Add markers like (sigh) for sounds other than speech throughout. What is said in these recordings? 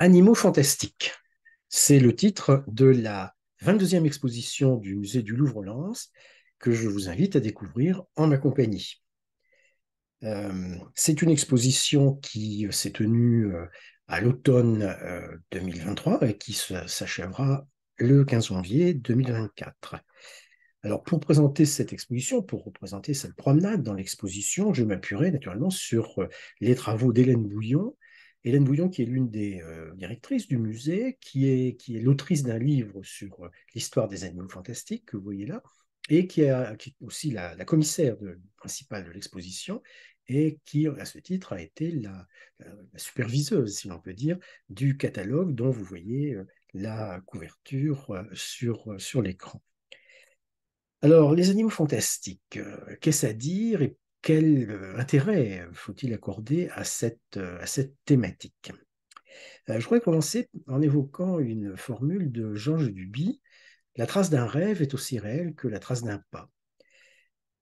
Animaux fantastiques. C'est le titre de la 22e exposition du musée du Louvre-Lens que je vous invite à découvrir en ma compagnie. Euh, c'est une exposition qui s'est tenue euh, à l'automne 2023 euh, et qui s'achèvera le 15 janvier 2024. Alors pour présenter cette exposition, pour représenter cette promenade dans l'exposition, je m'appuierai naturellement sur les travaux d'Hélène Bouillon, Hélène Bouillon, qui est l'une des euh, directrices du musée, qui est, qui est l'autrice d'un livre sur euh, l'histoire des animaux fantastiques que vous voyez là, et qui, est aussi la, commissaire principale de l'exposition, et qui, à ce titre, a été la, superviseuse, si l'on peut dire, du catalogue dont vous voyez euh, la couverture sur, sur l'écran. Alors, les animaux fantastiques, qu'est-ce à dire quel euh, intérêt faut-il accorder à cette, euh, thématique euh, Je voudrais commencer en évoquant une formule de Georges Duby La trace d'un rêve est aussi réelle que la trace d'un pas.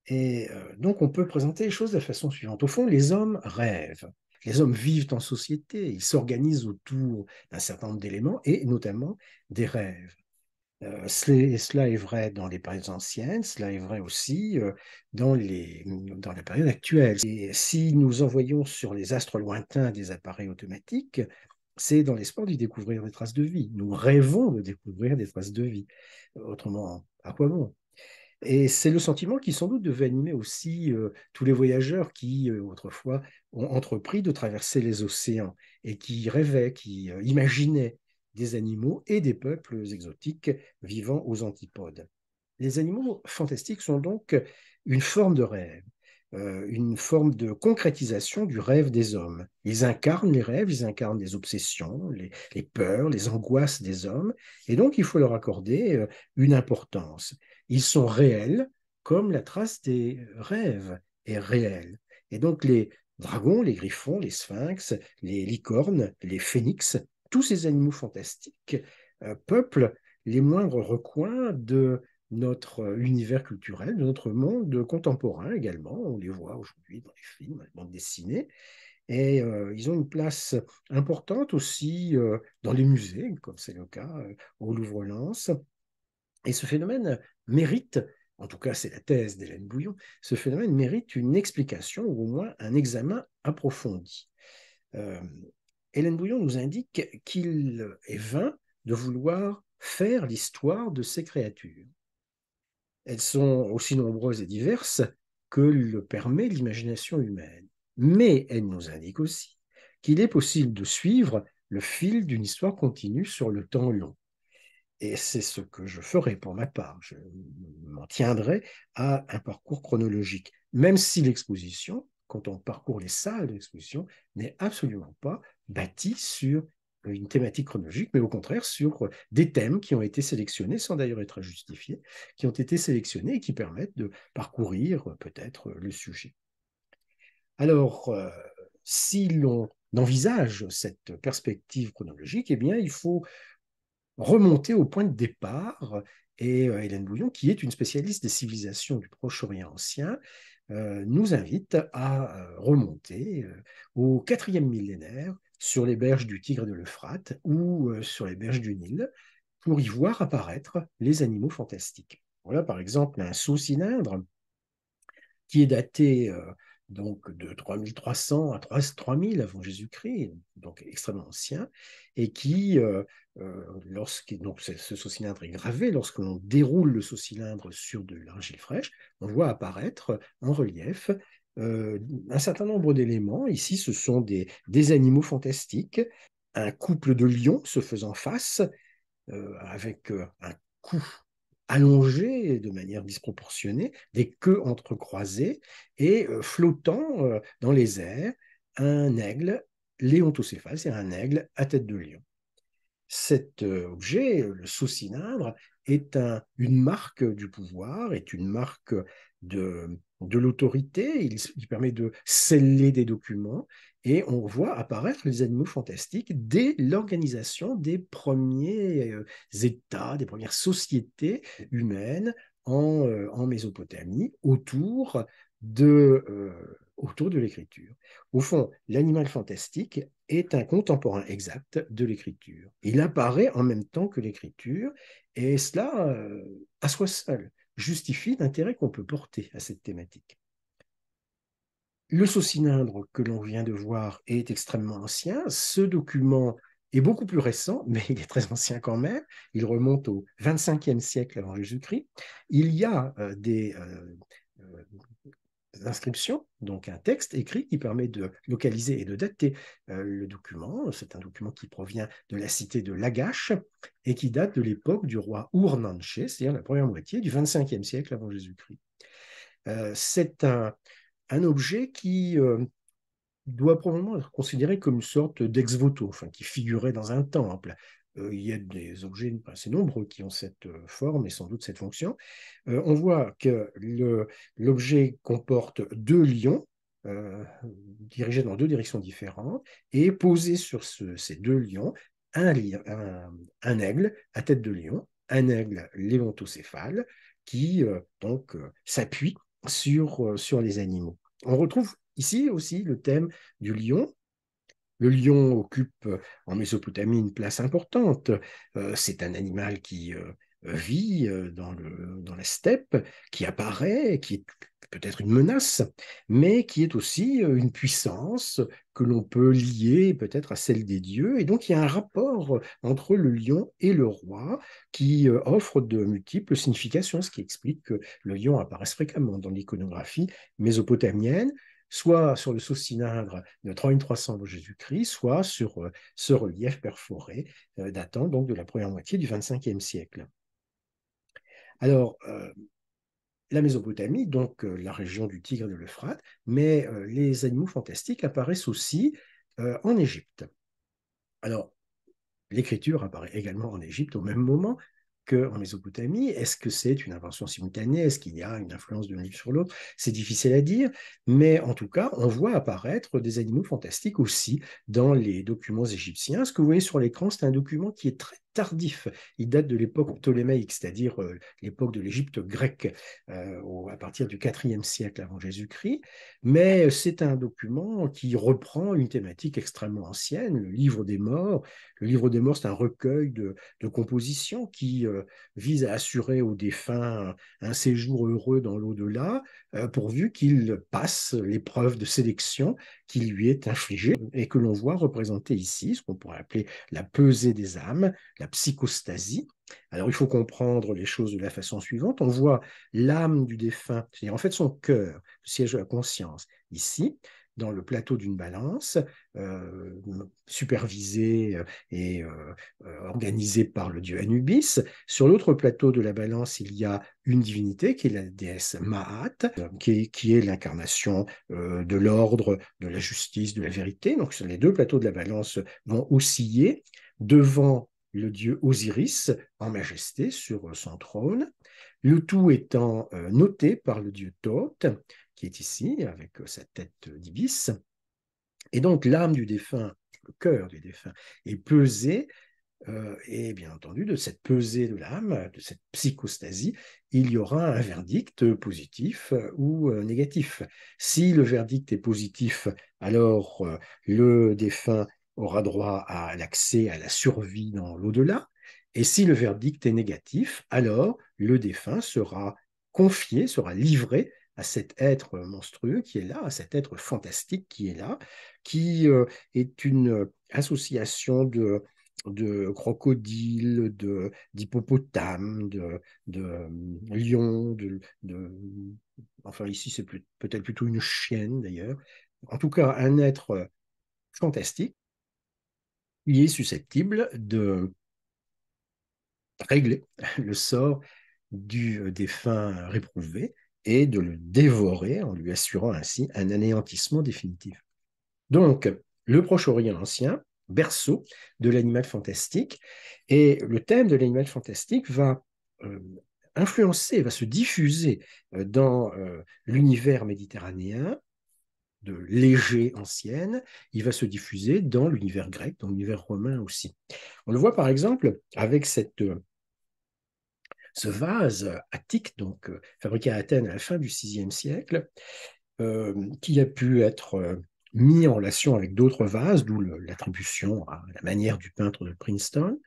Et donc on peut présenter les choses de la façon suivante. Au fond, les hommes rêvent. Les hommes vivent en société, ils s'organisent autour d'un certain nombre d'éléments et notamment des rêves cela est vrai dans les périodes anciennes, cela est vrai aussi dans, les, mmh, dans la période actuelle. Et si nous envoyons sur les astres lointains des appareils automatiques, c'est dans l'espoir d'y découvrir des traces de vie. Nous rêvons de découvrir des traces de vie. Autrement, à quoi bon et c'est le sentiment qui sans doute devait animer aussi tous les voyageurs qui autrefois ont entrepris de traverser les océans et qui rêvaient, qui imaginaient des animaux et des peuples exotiques vivant aux antipodes. Les animaux fantastiques sont donc une forme de rêve, euh, une forme de concrétisation du rêve des hommes. Ils incarnent les rêves, ils incarnent les obsessions, les, peurs, les angoisses des hommes, et donc il faut leur accorder euh, une importance. Ils sont réels comme la trace des rêves est réelle. Et donc les dragons, les griffons, les sphinx, les licornes, les phénix tous ces animaux fantastiques euh, peuplent les moindres recoins de notre univers culturel, de notre monde contemporain également. On les voit aujourd'hui dans les films, dans les bandes dessinées. Et euh, ils ont une place importante aussi euh, dans les musées, comme c'est le cas au Louvre-Lens. Et ce phénomène mérite, en tout cas c'est la thèse d'Hélène Bouillon, ce phénomène mérite une explication ou au moins un examen approfondi. Hélène Bouillon nous indique qu'il est vain de vouloir faire l'histoire de ces créatures. Elles sont aussi nombreuses et diverses que le permet l'imagination humaine. Mais elle nous indique aussi qu'il est possible de suivre le fil d'une histoire continue sur le temps long. Et c'est ce que je ferai pour ma part. Je m'en tiendrai à un parcours chronologique, même si l'exposition, quand on parcourt les salles d'exposition, n'est absolument pas bâti sur euh, une thématique chronologique, mais au contraire sur euh, des thèmes qui ont été sélectionnés sans d'ailleurs être justifiés, qui ont été sélectionnés et qui permettent de parcourir euh, peut-être le sujet. Alors, si l'on envisage cette perspective chronologique, et eh bien, il faut remonter au point de départ. Et Hélène Bouillon, qui est une spécialiste des civilisations du Proche-Orient ancien, nous invite à remonter au quatrième millénaire sur les berges du Tigre et de l'Euphrate ou euh, sur les berges du Nil pour y voir apparaître les animaux fantastiques. Voilà par exemple un saut cylindre qui est daté euh, donc de 3300 à 3000 avant Jésus-Christ, donc extrêmement ancien, et qui, euh, lorsque ce saut cylindre est gravé, lorsque l'on déroule le saut cylindre sur de l'argile fraîche, on voit apparaître en relief euh, un certain nombre d'éléments. Ici, ce sont des, animaux fantastiques, un couple de lions se faisant face euh, avec euh, un cou allongé de manière disproportionnée, des queues entrecroisées et flottant dans les airs, un aigle léontocéphale, c'est un aigle à tête de lion. Cet objet, le sous est une marque du pouvoir, est une marque de, de l'autorité, il, permet de sceller des documents, et on voit apparaître les animaux fantastiques dès l'organisation des premiers euh, États, des premières sociétés humaines en, euh, Mésopotamie, autour de, euh, autour de l'écriture. Au fond, l'animal fantastique est un contemporain exact de l'écriture. Il apparaît en même temps que l'écriture, et cela à soi seul justifie l'intérêt qu'on peut porter à cette thématique. Le saucinindre que l'on vient de voir est extrêmement ancien. Ce document est beaucoup plus récent, (laughs) mais il est très ancien quand même. Il remonte au 25e siècle avant Jésus-Christ. Il y a euh, des, euh, euh, inscriptions, donc un texte écrit qui permet de localiser et de dater euh, le document. C'est un document qui provient de la cité de Lagash et qui date de l'époque du roi nanshe c'est-à-dire la première moitié du 25e siècle avant Jésus-Christ. Euh, c'est un, objet qui euh, doit probablement être considéré comme une sorte d'ex voto, enfin, qui figurait dans un temple, il y a des objets assez nombreux qui ont cette forme et sans doute cette fonction. on voit que l'objet comporte deux lions, dirigés dans deux directions différentes, et posé sur ces deux lions, un, aigle à tête de lion, un aigle léontocéphale, qui donc s'appuie sur les animaux. On retrouve ici aussi le thème du lion le lion occupe euh, en Mésopotamie une place importante. Euh, c'est un animal qui euh, vit dans, la steppe, qui apparaît, qui est peut-être une menace, mais qui est aussi une puissance que l'on peut lier peut-être à celle des dieux. Et donc il y a un rapport entre le lion et le roi qui offre de multiples significations, ce qui explique que le lion apparaît fréquemment dans l'iconographie mésopotamienne soit sur le sous-cylindre de 3300 avant Jésus-Christ, soit sur euh, ce relief perforé euh, datant donc de la première moitié du XXe siècle. Alors, euh, la Mésopotamie, donc la région du Tigre et de l'Euphrate, mais les animaux fantastiques apparaissent aussi en Égypte. Alors, l'écriture apparaît également en Égypte au même moment, que en Mésopotamie. Est-ce que c'est une invention simultanée Est-ce qu'il y a une influence d'un livre sur l'autre C'est difficile à dire, mais en tout cas, on voit apparaître des animaux fantastiques aussi dans les documents égyptiens. Ce que vous voyez sur l'écran, c'est un document qui est très tardif. Il date de l'époque ptolémaïque, c'est-à-dire euh, l'époque de l'Égypte grecque, euh, à partir du IVe siècle avant Jésus-Christ. Mais euh, c'est un document qui reprend une thématique extrêmement ancienne, le livre des morts. Le livre des morts, c'est un recueil de, compositions qui vise à assurer aux défunts un séjour heureux dans l'au-delà. Euh, pourvu qu'il passe l'épreuve de sélection qui lui est infligée et que l'on voit représentée ici, ce qu'on pourrait appeler la pesée des âmes, la psychostasie. Alors il faut comprendre les choses de la façon suivante. On voit l'âme du défunt, c'est-à-dire en fait son cœur, le siège de la conscience, ici, dans le plateau d'une balance, euh, supervisée supervisé euh, et euh, organisée organisé par le dieu Anubis. Sur l'autre plateau de la balance, il y a une divinité qui est la déesse Maat, qui, est l'incarnation de l'ordre, de la justice, de la vérité. Donc les deux plateaux de la balance vont osciller devant le dieu Osiris en majesté sur son trône, le tout étant noté par le dieu Thoth, qui est ici, avec euh, sa tête euh, d'ibis. Et donc l'âme du défunt, le cœur du défunt, est pesée, euh, et bien entendu, de cette pesée de l'âme, de cette psychostasie, il y aura un verdict positif ou négatif. Si le verdict est positif, alors le défunt aura droit à l'accès à la survie dans l'au-delà. Et si le verdict est négatif, alors le défunt sera confié, sera livré à cet être euh, monstrueux qui est là, à cet être fantastique qui est là, qui euh, est une association de, crocodiles, de, d'hippopotames, de, hum, lions, de, enfin ici c'est peut-être plutôt une chienne d'ailleurs, en tout cas un être fantastique qui est susceptible de régler le sort du euh, défunt réprouvé et de le dévorer en lui assurant ainsi un anéantissement définitif. Donc, le Proche-Orient ancien, berceau de l'animal fantastique, et le thème de l'animal fantastique va euh, influencer, va se diffuser euh, dans euh, l'univers méditerranéen de léger ancienne, il va se diffuser dans l'univers grec, dans l'univers romain aussi. On le voit par exemple avec cette ce vase euh, attique, donc euh, fabriqué à Athènes à la fin du VIe siècle, euh, qui a pu être mis en relation avec d'autres vases, d'où l'attribution à la manière du peintre de Princeton.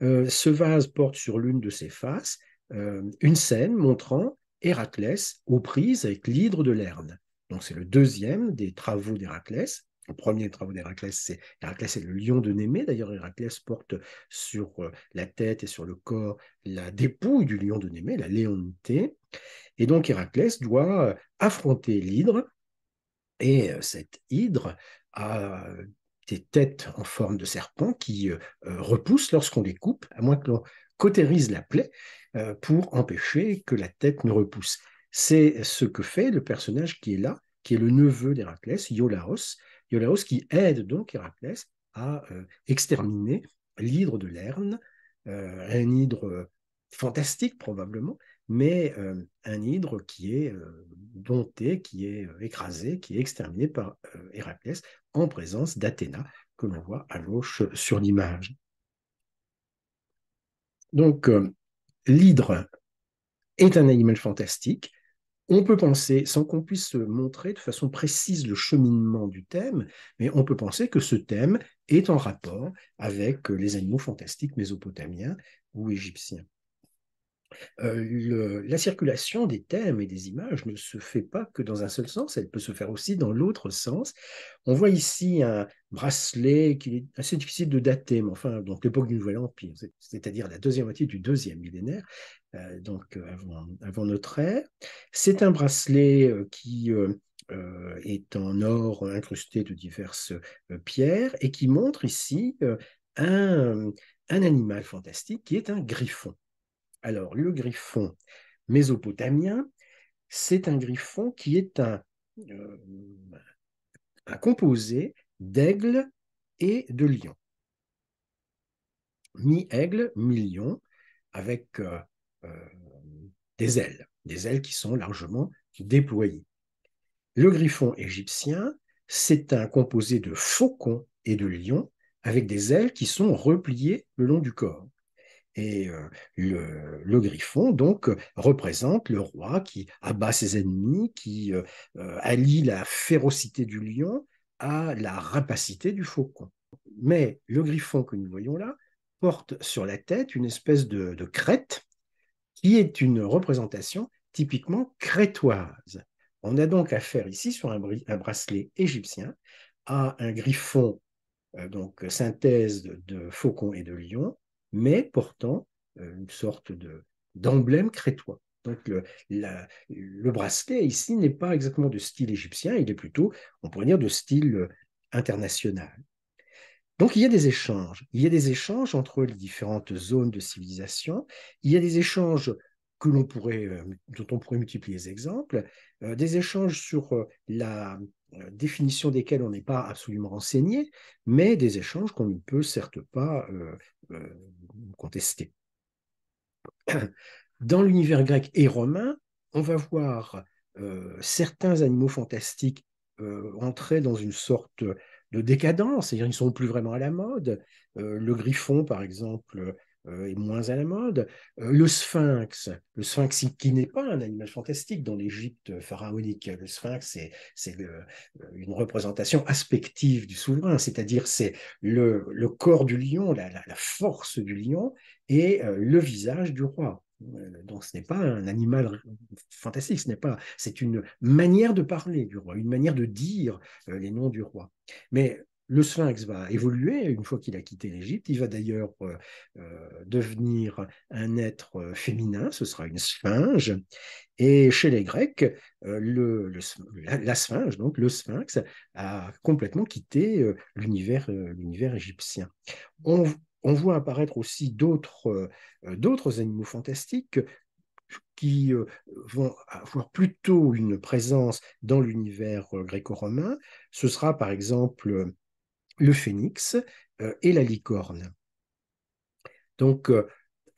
ce vase porte sur l'une de ses faces une scène montrant Héraclès aux prises avec l'hydre de Lerne. Donc c'est le deuxième des travaux d'Héraclès le premier travaux d'Héraclès, c'est Héraclès est le lion de Némée. D'ailleurs, Héraclès porte sur euh, la tête et sur le corps la dépouille du lion de Némée, la léonté. Et donc Héraclès doit euh, affronter l'hydre. Et euh, cette hydre a des têtes en forme de serpent qui repoussent lorsqu'on les coupe, à moins que l'on cautérise la plaie pour empêcher que la tête ne repousse. C'est ce que fait le personnage qui est là, qui est le neveu d'Héraclès, Iolaos, Iolaos qui aide donc Héraclès à euh, exterminer l'hydre de Lerne, euh, un hydre euh, fantastique probablement, mais un hydre qui est dompté, qui est écrasé, qui est exterminé par Héraclès en présence d'Athéna, que l'on voit à gauche sur l'image. Donc, l'hydre est un animal fantastique on peut penser, sans qu'on puisse montrer de façon précise le cheminement du thème, mais on peut penser que ce thème est en rapport avec euh, les animaux fantastiques mésopotamiens ou égyptiens. Euh, la circulation des thèmes et des images ne se fait pas que dans un seul sens, elle peut se faire aussi dans l'autre sens. On voit ici un bracelet qui est assez difficile de dater, mais enfin, donc l'époque du Nouvel Empire, c'est-à-dire la deuxième moitié du deuxième millénaire, euh, donc euh, avant, notre ère. C'est un bracelet euh, qui est en or incrusté de diverses pierres et qui montre ici un, animal fantastique qui est un griffon. Alors le griffon mésopotamien, c'est un griffon qui est un, un composé d'aigle et de lion. Mi-aigle, mi-lion, avec euh, des ailes, des ailes qui sont largement déployées. Le griffon égyptien, c'est un composé de faucon et de lion avec des ailes qui sont repliées le long du corps. Et euh, le, griffon, donc, représente le roi qui abat ses ennemis, qui euh, allie la férocité du lion à la rapacité du faucon. Mais le griffon que nous voyons là porte sur la tête une espèce de crête qui est une représentation typiquement crétoise. On a donc affaire ici sur un, bracelet égyptien à un griffon, euh, donc synthèse de, faucon et de lion, mais portant euh, une sorte d'emblème crétois. Donc le bracelet ici n'est pas exactement de style égyptien, il est plutôt, on pourrait dire, de style euh, international. Donc il y a des échanges. Il y a des échanges entre les différentes zones de civilisation. Il y a des échanges que l'on pourrait, euh, dont on pourrait multiplier les exemples, euh, des échanges sur euh, la définition desquels on n'est pas absolument renseigné, mais des échanges qu'on ne peut certes pas contester. (clears throat) Dans l'univers grec et romain, on va voir certains animaux fantastiques entrer dans une sorte de décadence, c'est-à-dire ils ne sont plus vraiment à la mode. Euh, le griffon, par exemple, euh, est moins à la mode. Euh, le sphinx, le sphinx qui n'est pas un animal fantastique dans l'Égypte pharaonique. Le sphinx, c'est une représentation aspective du souverain, c'est-à-dire c'est le, corps du lion, la force du lion et le visage du roi. Euh, donc ce n'est pas un animal fantastique, ce n'est pas, c'est une manière de parler du roi, une manière de dire euh, les noms du roi. Mais le sphinx va évoluer une fois qu'il a quitté l'Égypte. Il va d'ailleurs euh, devenir un être féminin, ce sera une sphinge. Et chez les Grecs, la, sphinge, donc le sphinx, a complètement quitté l'univers l'univers égyptien. On, on voit apparaître aussi d'autres euh, euh, animaux fantastiques qui euh, vont avoir plutôt une présence dans l'univers gréco-romain. Ce sera par exemple le phénix et la licorne. Donc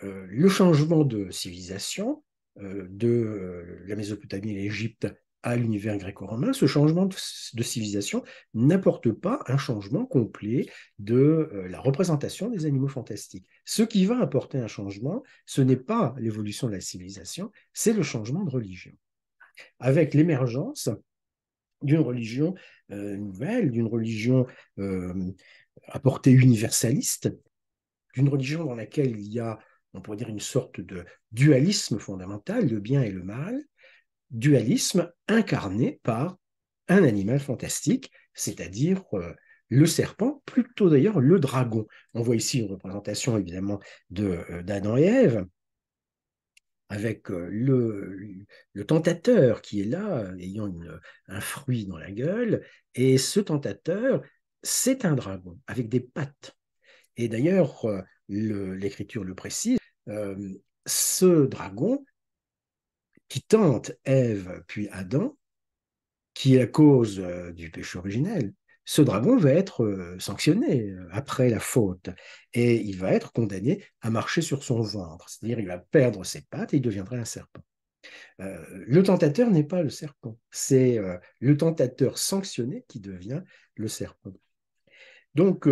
le changement de civilisation de la Mésopotamie et l'Égypte à l'univers gréco-romain, ce changement de civilisation n'apporte pas un changement complet de euh, la représentation des animaux fantastiques. Ce qui va apporter un changement, ce n'est pas l'évolution de la civilisation, c'est le changement de religion. Avec l'émergence d'une religion euh, nouvelle, d'une religion apportée euh, portée universaliste, d'une religion dans laquelle il y a, on pourrait dire, une sorte de dualisme fondamental, le bien et le mal, dualisme incarné par un animal fantastique, c'est-à-dire euh, le serpent, plutôt d'ailleurs le dragon. On voit ici une représentation évidemment euh, d'Adam et Ève, avec euh, le, tentateur qui est là, ayant un fruit dans la gueule, et ce tentateur, c'est un dragon, avec des pattes. Et d'ailleurs, l'écriture le précise, ce dragon qui tente Ève puis Adam, qui est la cause euh, du péché originel, ce dragon va être euh, sanctionné euh, après la faute et il va être condamné à marcher sur son ventre, c'est-à-dire il va perdre ses pattes et il deviendra un serpent. le tentateur n'est pas le serpent, c'est le tentateur sanctionné qui devient le serpent. Donc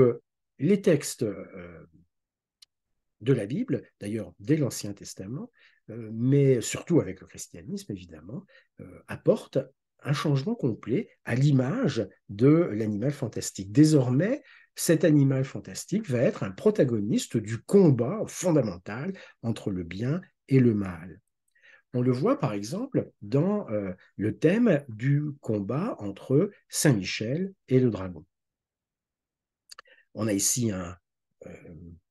les textes de la Bible, d'ailleurs dès l'Ancien Testament, euh, mais surtout avec le christianisme évidemment, euh, apporte un changement complet à l'image de l'animal fantastique. Désormais, cet animal fantastique va être un protagoniste du combat fondamental entre le bien et le mal. On le voit par exemple dans euh, le thème du combat entre Saint Michel et le dragon. On a ici un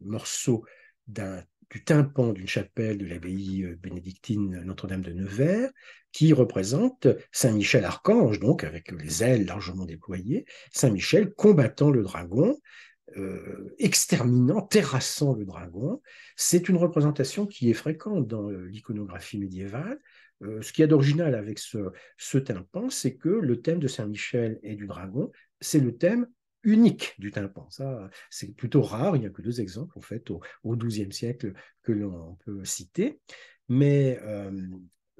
morceau d'un du tympan d'une chapelle de l'abbaye euh, bénédictine euh, Notre-Dame de Nevers, qui représente Saint Michel Archange, donc avec les ailes largement déployées, Saint Michel combattant le dragon, euh, exterminant, terrassant le dragon. C'est une représentation qui est fréquente dans l'iconographie médiévale. ce qui y a d'original avec ce tympan, c'est que le thème de Saint Michel et du dragon, c'est le thème unique du tympan. Ça, c'est plutôt rare. Il n'y a que deux exemples, en fait, au, XIIe siècle que l'on peut citer. Mais euh,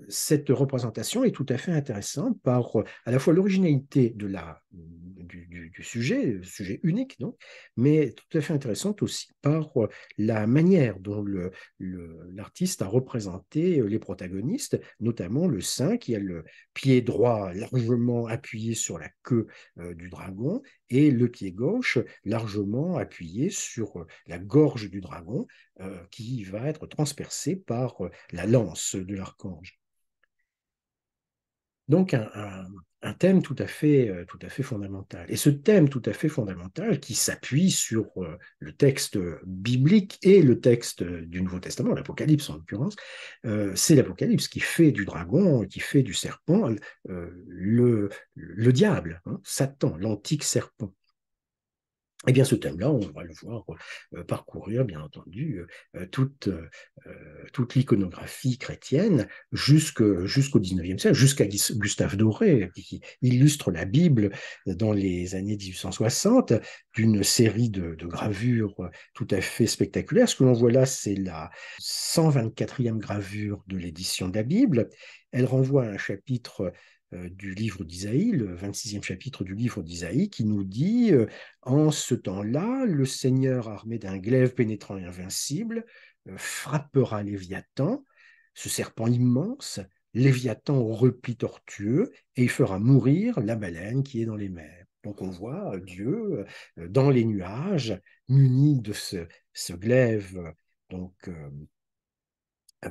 cette représentation est tout à fait intéressante par euh, à la fois l'originalité du, sujet, sujet unique, donc, mais tout à fait intéressante aussi par euh, la manière dont l'artiste a représenté euh, les protagonistes, notamment le saint qui a le pied droit largement appuyé sur la queue du dragon et le pied gauche largement appuyé sur la gorge du dragon qui va être transpercé par la lance de l'archange. Donc un, thème tout à, fait, euh, tout à fait fondamental. Et ce thème tout à fait fondamental qui s'appuie sur euh, le texte biblique et le texte du Nouveau Testament, l'Apocalypse en l'occurrence, euh, c'est l'Apocalypse qui fait du dragon, qui fait du serpent, le, diable, hein, Satan, l'antique serpent. Eh bien, ce thème-là, on va le voir euh, parcourir, bien entendu, euh, euh, toute, toute l'iconographie chrétienne jusqu'au 19 XIXe siècle, jusqu'à Gustave Doré, qui illustre la Bible dans les années 1860, d'une série de, de, gravures tout à fait spectaculaires. Ce que l'on voit là, c'est la 124e gravure de l'édition de la Bible. Elle renvoie à un chapitre euh, du livre d'Isaïe, le 26e chapitre du livre d'Isaïe, qui nous dit euh, En ce temps-là, le Seigneur armé d'un glaive pénétrant et invincible euh, frappera Léviathan, ce serpent immense, Léviathan au repli tortueux, et il fera mourir la baleine qui est dans les mers. Donc on voit Dieu dans les nuages, muni de ce, glaive donc,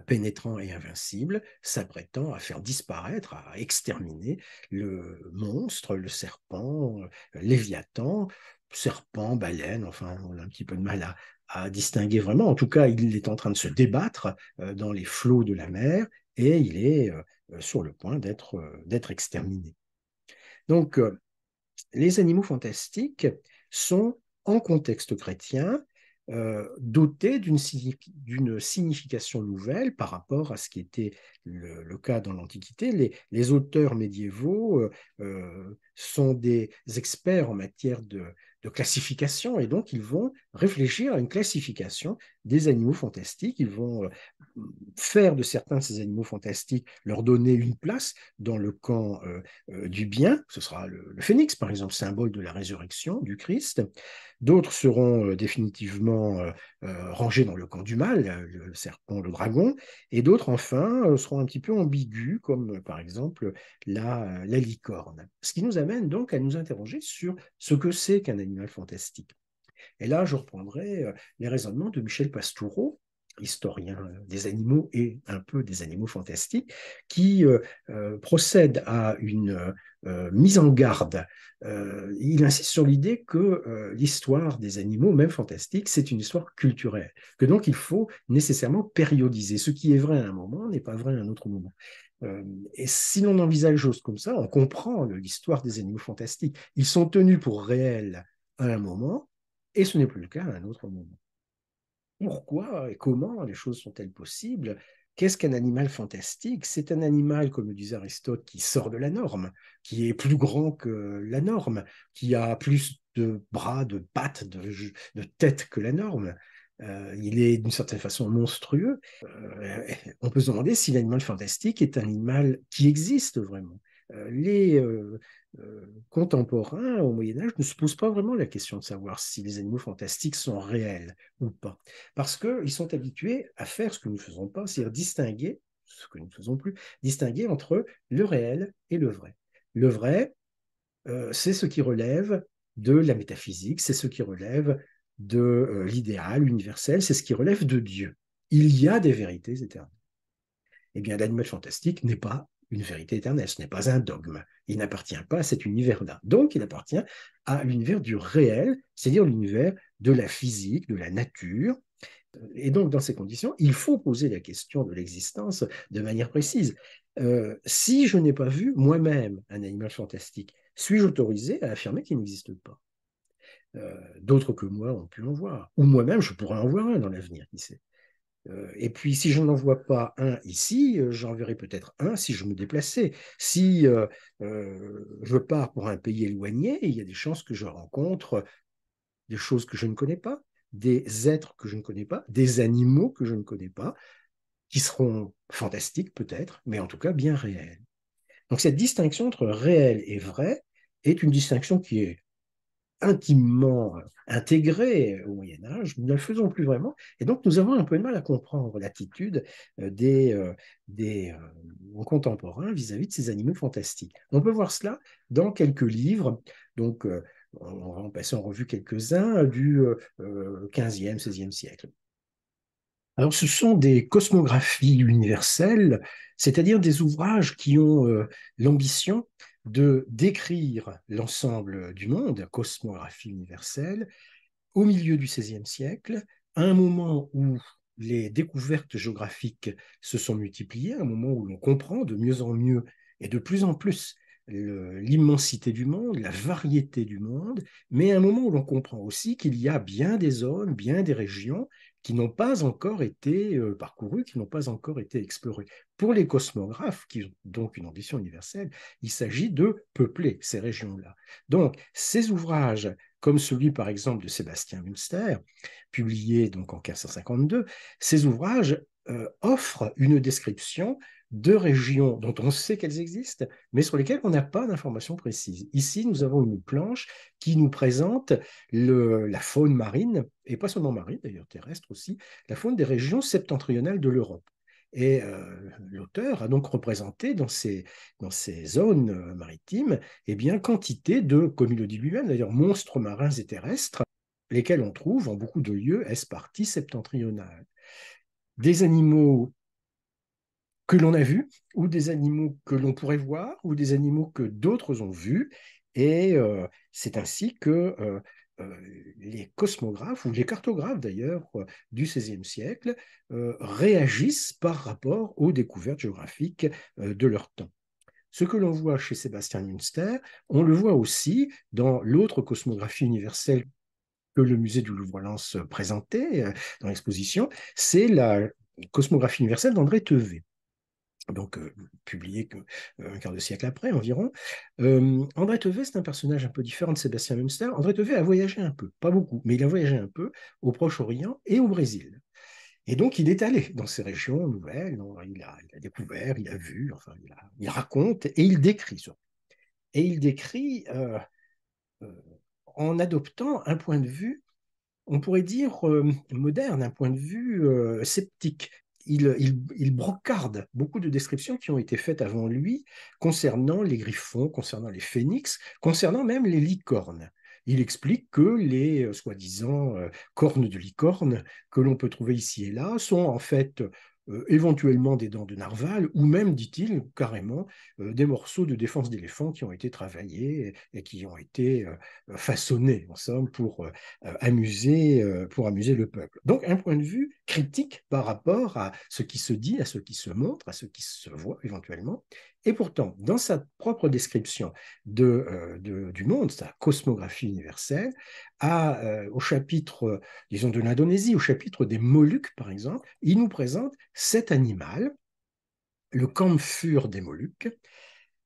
pénétrant et invincible, s'apprêtant à faire disparaître, à exterminer le monstre, le serpent, euh, l'éviathan, serpent, baleine, enfin, on a un petit peu de mal à, distinguer vraiment. En tout cas, il est en train de se débattre euh, dans les flots de la mer et il est euh, sur le point d'être, d'être exterminé. Donc, les animaux fantastiques sont, en contexte chrétien, euh, doté d'une signification nouvelle par rapport à ce qui était le, cas dans l'Antiquité. Les, auteurs médiévaux euh, euh, sont des experts en matière de, classification. Et donc, ils vont réfléchir à une classification des animaux fantastiques. Ils vont euh, faire de certains de ces animaux fantastiques, leur donner une place dans le camp euh, euh, du bien. Ce sera le, phénix, par exemple, symbole de la résurrection du Christ. D'autres seront définitivement euh, rangés dans le camp du mal, le serpent, le dragon, et d'autres, enfin, euh, seront un petit peu ambigus, comme euh, par exemple la, la licorne. Ce qui nous amène donc à nous interroger sur ce que c'est qu'un animal fantastique. Et là, je reprendrai les raisonnements de Michel Pastoureau, historien euh, des animaux et un peu des animaux fantastiques, qui euh, euh, procède à une mise en garde. il insiste sur l'idée que l'histoire des animaux, même fantastique, c'est une histoire culturelle, que donc il faut nécessairement périodiser. Ce qui est vrai à un moment n'est pas vrai à un autre moment. et si l'on envisage choses comme ça, on comprend l'histoire des animaux fantastiques. Ils sont tenus pour réels à un moment, et ce n'est plus le cas à un autre moment pourquoi et comment les choses sont-elles possibles Qu'est-ce qu'un animal fantastique C'est un animal, comme le disait Aristote, qui sort de la norme, qui est plus grand que la norme, qui a plus de bras, de pattes, de, têtes que la norme. Euh, il est d'une certaine façon monstrueux. Euh, on peut se demander si l'animal fantastique est un animal qui existe vraiment. Euh, les euh, euh, contemporains au Moyen Âge ne se posent pas vraiment la question de savoir si les animaux fantastiques sont réels ou pas, parce qu'ils sont habitués à faire ce que nous ne faisons pas, c'est-à-dire distinguer, ce que nous ne faisons plus, distinguer entre le réel et le vrai. Le vrai, c'est ce qui relève de la métaphysique, c'est ce qui relève de l'idéal universel, c'est ce qui relève de Dieu. Il y a des vérités éternelles. Eh bien, l'animal fantastique n'est pas une vérité éternelle, ce n'est pas un dogme. Il n'appartient pas à cet univers-là. Donc, il appartient à l'univers du réel, c'est-à-dire l'univers de la physique, de la nature. Euh, et donc, dans ces conditions, il faut poser la question de l'existence de manière précise. Euh, si je n'ai pas vu moi-même un animal fantastique, suis-je autorisé à affirmer qu'il n'existe pas euh, D'autres que moi ont pu en voir. Ou moi-même, je pourrais en voir un dans l'avenir, qui sait. Euh, et puis, si je n'en vois pas un ici, euh, j'en verrai peut-être un si je me déplaçais. Si euh, je pars pour un pays éloigné, il y a des chances que je rencontre des choses que je ne connais pas, des êtres que je ne connais pas, des animaux que je ne connais pas, qui seront fantastiques peut-être, mais en tout cas bien réels. Donc cette distinction entre réel et vrai est une distinction qui est intimement intégrés au Moyen Âge, nous ne le faisons plus vraiment. Et donc nous avons un peu de mal à comprendre l'attitude euh, des, euh, des euh, contemporains vis-à-vis de ces animaux fantastiques. On peut voir cela dans quelques livres. Donc on en passant en revue quelques-uns du 15e, siècle. Alors, ce sont des cosmographies universelles, c'est-à-dire des ouvrages qui ont l'ambition de décrire l'ensemble du monde, cosmographie universelle, au milieu du XVIe siècle, un moment où les découvertes géographiques se sont multipliées, un moment où l'on comprend de mieux en mieux et de plus en plus l'immensité du monde, la variété du monde, mais un moment où l'on comprend aussi qu'il y a bien des zones, bien des régions qui n'ont pas encore été euh, parcourus, qui n'ont pas encore été explorés. Pour les cosmographes, qui ont donc une ambition universelle, il s'agit de peupler ces régions-là. Donc, ces ouvrages, comme celui par exemple de Sébastien Münster, publié donc en 1552, ces ouvrages euh, offrent une description de régions dont on sait qu'elles existent, mais sur lesquelles on n'a pas d'informations précises. Ici, nous avons une planche qui nous présente la faune marine, et pas seulement marine, d'ailleurs terrestre aussi, la faune des régions septentrionales de l'Europe. Et euh, l'auteur a donc représenté dans ces, zones euh, maritimes eh bien, quantité de, comme il le dit lui-même d'ailleurs, monstres marins et terrestres, lesquels on trouve en beaucoup de lieux est-ce parti septentrionales. Des animaux que l'on a vus, ou des animaux que l'on pourrait voir, ou des animaux que d'autres ont vus. Et euh, c'est ainsi que euh, euh, les cosmographes, ou les cartographes d'ailleurs, du XVIe siècle, réagissent par rapport aux découvertes géographiques de leur temps. Ce que l'on voit chez Sébastien Münster, on le voit aussi dans l'autre cosmographie universelle que le musée du Louvre-Lens présentait dans l'exposition, c'est la cosmographie universelle d'André Tevet donc euh, publié euh, un quart de siècle après environ. Euh, André teve c'est un personnage un peu différent de Sébastien Münster. André Tevet a voyagé un peu, pas beaucoup, mais il a voyagé un peu au Proche-Orient et au Brésil. Et donc, il est allé dans ces régions nouvelles, il, a, découvert, il a vu, enfin, il, raconte et il décrit. Et il décrit en adoptant un point de vue, on pourrait dire moderne, un point de vue sceptique, il, brocarde beaucoup de descriptions qui ont été faites avant lui concernant les griffons, concernant les phénix, concernant même les licornes. Il explique que les euh, soi-disant euh, cornes de licorne que l'on peut trouver ici et là sont en fait euh, éventuellement des dents de narval, ou même, dit-il, carrément, euh, des morceaux de défense d'éléphant qui ont été travaillés et, qui ont été euh, façonnés, en pour, amuser, pour amuser le peuple. Donc, un point de vue critique par rapport à ce qui se dit, à ce qui se montre, à ce qui se voit éventuellement, et pourtant, dans sa propre description euh, du monde, sa cosmographie universelle, euh, au chapitre, disons, de l'Indonésie, au chapitre des Moluques, par exemple, il nous présente cet animal, le camphure des Moluques,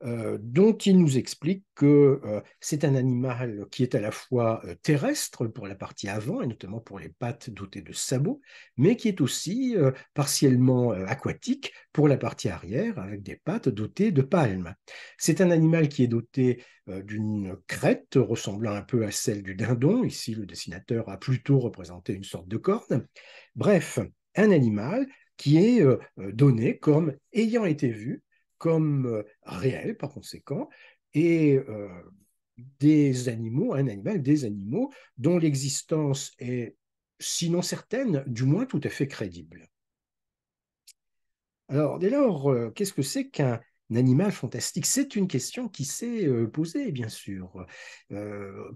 euh, dont il nous explique que euh, c'est un animal qui est à la fois euh, terrestre pour la partie avant, et notamment pour les pattes dotées de sabots, mais qui est aussi partiellement aquatique pour la partie arrière, avec des pattes dotées de palmes. C'est un animal qui est doté d'une crête ressemblant un peu à celle du dindon, ici le dessinateur a plutôt représenté une sorte de corne. Bref, un animal qui est donné comme ayant été vu comme euh, réel par conséquent, et euh, des animaux, un animal, des animaux dont l'existence est sinon certaine, du moins tout à fait crédible. Alors dès lors, euh, qu'est-ce que c'est qu'un animal fantastique C'est une question qui s'est posée, bien sûr.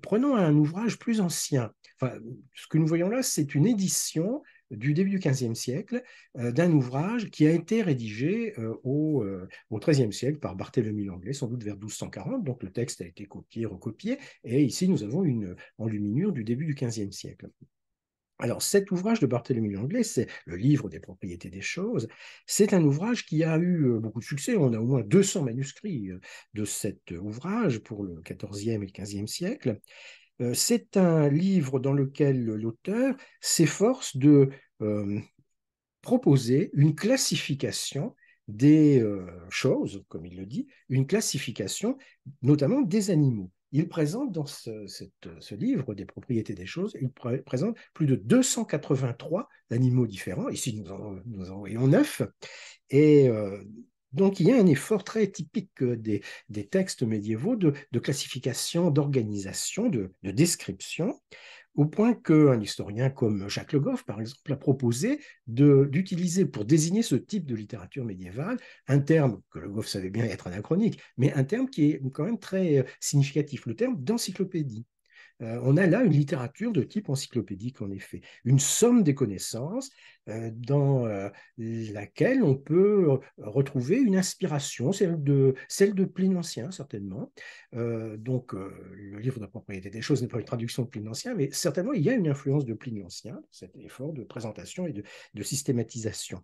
prenons un ouvrage plus ancien. ce que nous voyons là, c'est une édition du début du XVe siècle euh, d'un ouvrage qui a été rédigé euh, au, XIIIe euh, siècle par Barthélemy Langlais, sans doute vers 1240. Donc le texte a été copié, recopié, et ici nous avons une enluminure du début du XVe siècle. Alors cet ouvrage de Barthélemy Langlais, c'est le livre des propriétés des choses, c'est un ouvrage qui a eu beaucoup de succès, on a au moins 200 manuscrits de cet ouvrage pour le XIVe et le XVe siècle, euh, c'est un livre dans lequel l'auteur s'efforce de euh, proposer une classification des euh, choses, comme il le dit, une classification notamment des animaux. Il présente dans ce, livre des propriétés des choses, il présente plus de 283 animaux différents, ici nous en, voyons neuf, et donc il y a un effort très typique euh, des, textes médiévaux de, classification, d'organisation, de, de, description, au point qu'un historien comme Jacques Le Goff, par exemple, a proposé d'utiliser pour désigner ce type de littérature médiévale un terme que Le Goff savait bien être anachronique, mais un terme qui est quand même très euh, significatif, le terme d'encyclopédie. Euh, on a là une littérature de type encyclopédique, en effet, une somme des connaissances euh, dans euh, laquelle on peut retrouver une inspiration, celle de, celle Pline l'Ancien, certainement. donc, le livre de propriété des choses n'est pas une traduction de Pline l'Ancien, mais certainement, il y a une influence de Pline l'Ancien, cet effort de présentation et de, systématisation.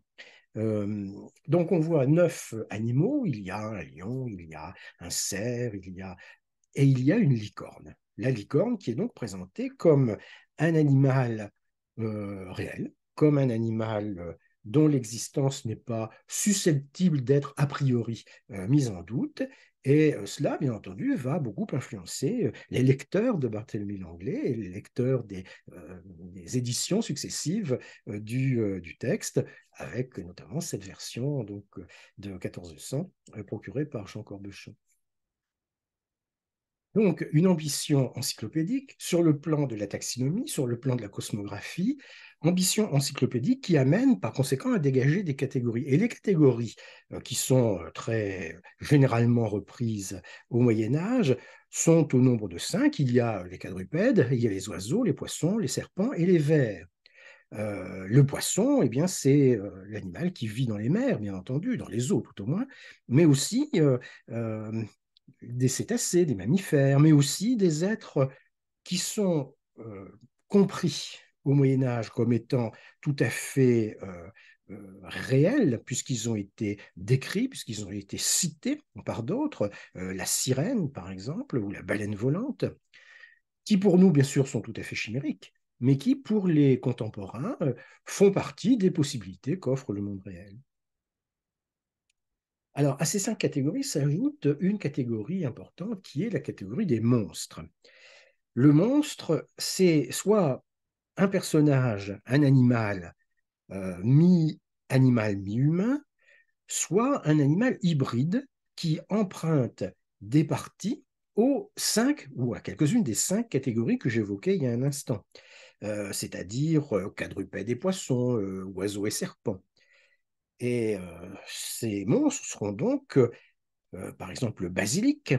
donc on voit neuf animaux, il y a un lion, il y a un cerf, il y a et il y a une licorne la licorne qui est donc présentée comme un animal euh, réel, comme un animal euh, dont l'existence n'est pas susceptible d'être a priori euh, mise en doute. Et cela, bien entendu, va beaucoup influencer les lecteurs de Barthélemy Langlais et les lecteurs des, éditions successives du, texte, avec notamment cette version donc, de 1400 procurée par Jean Corbeuchon. Donc, une ambition encyclopédique sur le plan de la taxinomie, sur le plan de la cosmographie, ambition encyclopédique qui amène par conséquent à dégager des catégories. Et les catégories euh, qui sont euh, très généralement reprises au Moyen Âge sont au nombre de cinq. Il y a les quadrupèdes, il y a les oiseaux, les poissons, les serpents et les vers. Euh, le poisson, eh bien, c'est l'animal qui vit dans les mers, bien entendu, dans les eaux tout au moins, mais aussi des cétacés, des mammifères, mais aussi des êtres qui sont euh, compris au Moyen Âge comme étant tout à fait euh, euh, réels, puisqu'ils ont été décrits, puisqu'ils ont été cités par d'autres, la sirène par exemple, ou la baleine volante, qui pour nous bien sûr sont tout à fait chimériques, mais qui pour les contemporains font partie des possibilités qu'offre le monde réel. Alors, à ces cinq catégories s'ajoute une catégorie importante qui est la catégorie des monstres. Le monstre, c'est soit un personnage, un animal, euh, mi-animal, mi-humain, soit un animal hybride qui emprunte des parties aux cinq ou à quelques-unes des cinq catégories que j'évoquais il y a un instant, euh, c'est-à-dire euh, quadrupèdes et poissons, oiseaux et serpents. Et ces monstres seront donc, euh, par exemple, le basilic,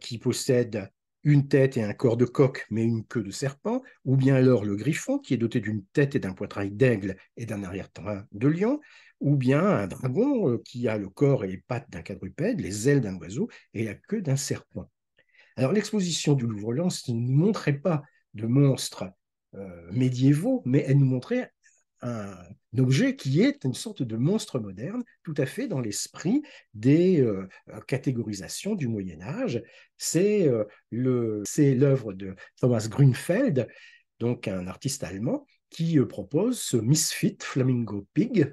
qui possède une tête et un corps de coq, mais une queue de serpent, ou bien alors le griffon, qui est doté d'une tête et d'un poitrail d'aigle et d'un arrière-train de lion, ou bien un dragon qui a le corps et les pattes d'un quadrupède, les ailes d'un oiseau et la queue d'un serpent. Alors l'exposition du Louvre-Lens ne nous montrait pas de monstres médiévaux, mais elle nous montrait un, objet qui est une sorte de monstre moderne, tout à fait dans l'esprit des euh, euh, catégorisations du Moyen Âge. C'est euh, l'œuvre de Thomas Grünfeld, donc un artiste allemand, qui propose ce misfit flamingo pig,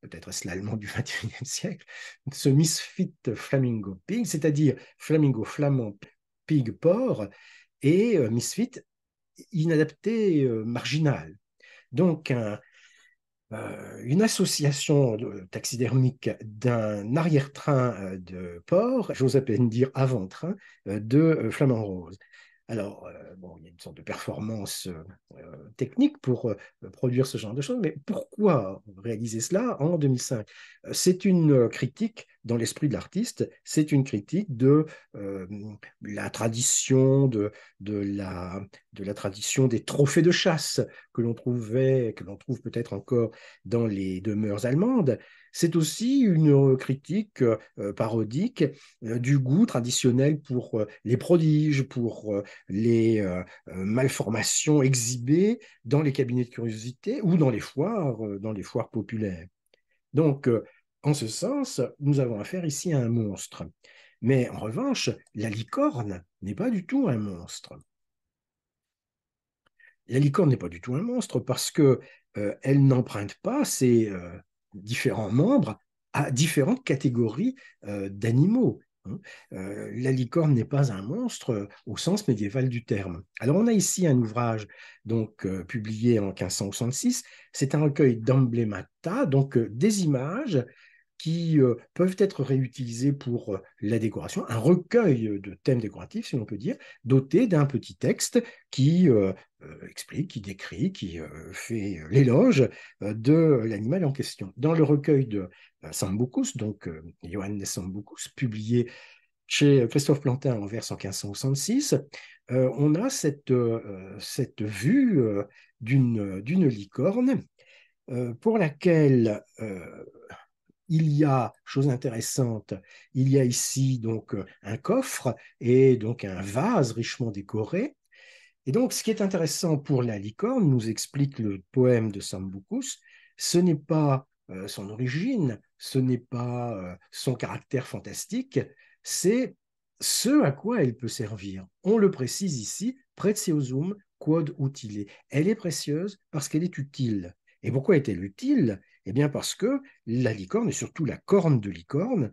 peut-être est-ce l'allemand du XXIe siècle, ce misfit flamingo pig, c'est-à-dire flamingo flamand pig porc, et misfit inadapté marginal. Donc, euh, une association euh, taxidermique d'un arrière-train euh, de porc, peine dire avant-train, de Flamand Rose. Alors, euh, bon, il y a une sorte de performance euh, euh, technique pour produire ce genre de choses, mais pourquoi réaliser cela en 2005 C'est une critique dans l'esprit de l'artiste, c'est une critique de la tradition, de la tradition des trophées de chasse que l'on trouvait, que l'on trouve peut-être encore dans les demeures allemandes. C'est aussi une euh, critique euh, euh, parodique du goût traditionnel pour les prodiges, pour les malformations exhibées dans les cabinets de curiosité ou dans les foires, dans les foires populaires. Donc, en ce sens, nous avons affaire ici à un monstre. Mais en revanche, la licorne n'est pas du tout un monstre. La licorne n'est pas du tout un monstre parce que elle n'emprunte pas ses différents membres à différentes catégories euh, d'animaux. Hein. Euh, la licorne n'est pas un monstre euh, au sens médiéval du terme. Alors on a ici un ouvrage donc publié en 1566. C'est un recueil d'emblémata, donc des images qui euh, peuvent être réutilisés pour euh, la décoration, un recueil euh, de thèmes décoratifs, si l'on peut dire, doté d'un petit texte qui explique, qui décrit, qui fait l'éloge de l'animal en question. Dans le recueil de Sambucus, donc Johannes Sambucus, publié chez Christophe Plantin en vers en 1566, on a cette, cette vue d'une licorne pour laquelle il y a, chose intéressante, il y a ici donc euh, un coffre et donc un vase richement décoré. Et donc, ce qui est intéressant pour la licorne, nous explique le poème de Sambucus, ce n'est pas euh, son origine, ce n'est pas euh, son caractère fantastique, c'est ce à quoi elle peut servir. On le précise ici, pretiosum quod utile. Elle est précieuse parce qu'elle est utile. Et pourquoi est-elle utile eh bien parce que la licorne, et surtout la corne de licorne,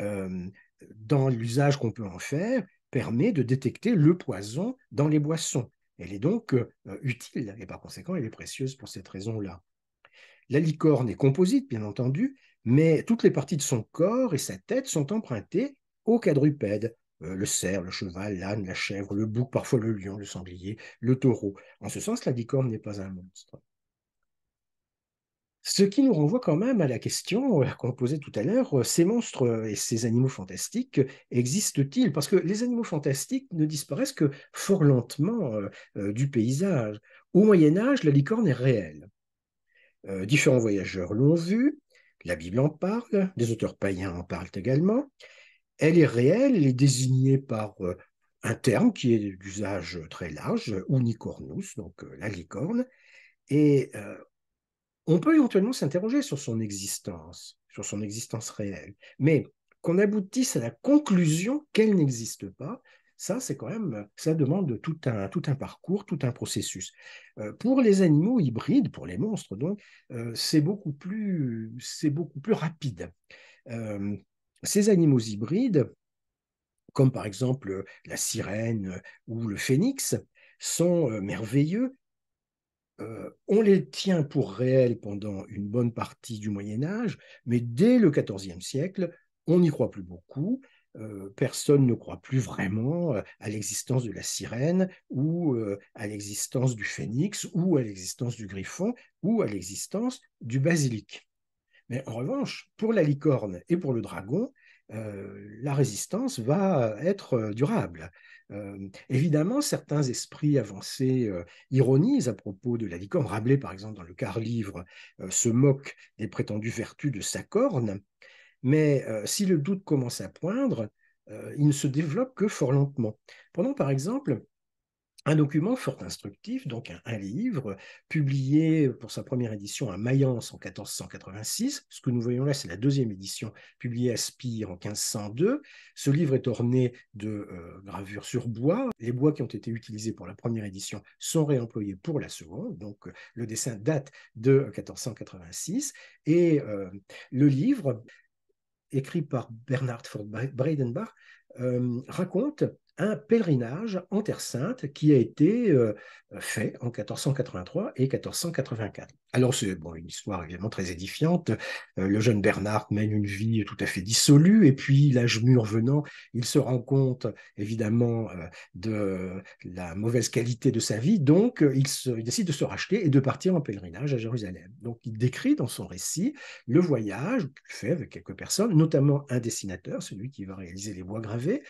euh, dans l'usage qu'on peut en faire, permet de détecter le poison dans les boissons. Elle est donc euh, utile et par conséquent, elle est précieuse pour cette raison-là. La licorne est composite, bien entendu, mais toutes les parties de son corps et sa tête sont empruntées au quadrupèdes, euh, le cerf, le cheval, l'âne, la chèvre, le bouc, parfois le lion, le sanglier, le taureau. En ce sens, la licorne n'est pas un monstre. Ce qui nous renvoie quand même à la question euh, qu'on posait tout à l'heure, euh, ces monstres euh, et ces animaux fantastiques existent-ils Parce que les animaux fantastiques ne disparaissent que fort lentement du paysage. Au Moyen Âge, la licorne est réelle. différents voyageurs l'ont vue, la Bible en parle, des auteurs païens en parlent également. Elle est réelle, elle est désignée par un terme qui est d'usage très large, unicornus, donc la licorne. Et on peut éventuellement s'interroger sur son existence, sur son existence réelle. Mais qu'on aboutisse à la conclusion qu'elle n'existe pas, ça, c'est quand même, ça demande tout un, tout un parcours, tout un processus. Euh, pour les animaux hybrides, pour les monstres, donc, euh, c'est beaucoup, plus, c'est beaucoup plus rapide. Euh, ces animaux hybrides, comme par exemple la sirène ou le phénix, sont merveilleux euh, on les tient pour réels pendant une bonne partie du Moyen Âge, mais dès le XIVe siècle, on n'y croit plus beaucoup. Euh, personne ne croit plus vraiment euh, à l'existence de la sirène ou à l'existence du phénix ou à l'existence du griffon ou à l'existence du basilic. Mais en revanche, pour la licorne et pour le dragon, la résistance va être durable évidemment, certains esprits avancés ironisent à propos de la licorne. Rabelais, par exemple, dans le quart livre, se moque des prétendues vertus de sa corne. Mais si le doute commence à poindre, il ne se développe que fort lentement. Prenons par exemple un document fort instructif, donc un, livre, publié pour sa première édition à Mayence en 1486. Ce que nous voyons là, c'est la deuxième édition, publiée à Spire en 1502. Ce livre est orné de euh, gravures sur bois. Les bois qui ont été utilisés pour la première édition sont réemployés pour la seconde. Donc euh, le dessin date de 1486. Et euh, le livre, écrit par Bernard von Breidenbach, raconte un pèlerinage en Terre Sainte qui a été euh, fait en 1483 et 1484. Alors c'est bon, une histoire évidemment très édifiante. Euh, le jeune Bernard mène une vie tout à fait dissolue et puis l'âge mûr venant, il se rend compte évidemment euh, de la mauvaise qualité de sa vie, donc il, décide de se racheter et de partir en pèlerinage à Jérusalem. Donc il décrit dans son récit le voyage qu'il fait avec quelques personnes, notamment un dessinateur, celui qui va réaliser les bois gravés,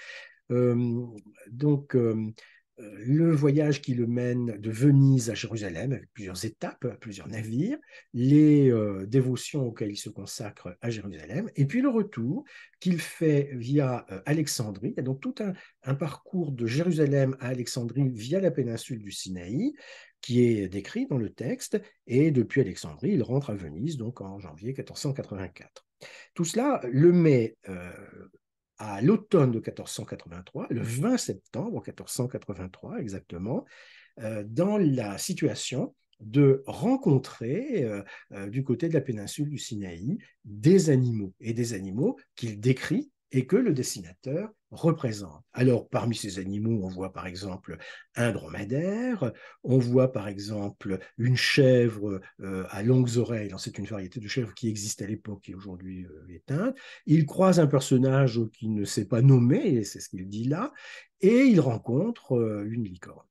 donc, le voyage qui le mène de Venise à Jérusalem, avec plusieurs étapes, plusieurs navires, les dévotions auxquelles il se consacre à Jérusalem, et puis le retour qu'il fait via Alexandrie. Il y a donc tout un, parcours de Jérusalem à Alexandrie via la péninsule du Sinaï, qui est décrit dans le texte, et depuis Alexandrie, il rentre à Venise, donc en janvier 1484. Tout cela le met à l'automne de 1483, le 20 septembre 1483 exactement, euh, dans la situation de rencontrer euh, euh, du côté de la péninsule du Sinaï des animaux, et des animaux qu'il décrit et que le dessinateur représente. Alors, parmi ces animaux, on voit par exemple un dromadaire, on voit par exemple une chèvre euh, à longues oreilles, c'est une variété de chèvre qui existe à l'époque et aujourd'hui euh, éteinte. Il croise un personnage qui ne s'est pas nommé, c'est ce qu'il dit là, et il rencontre euh, une licorne.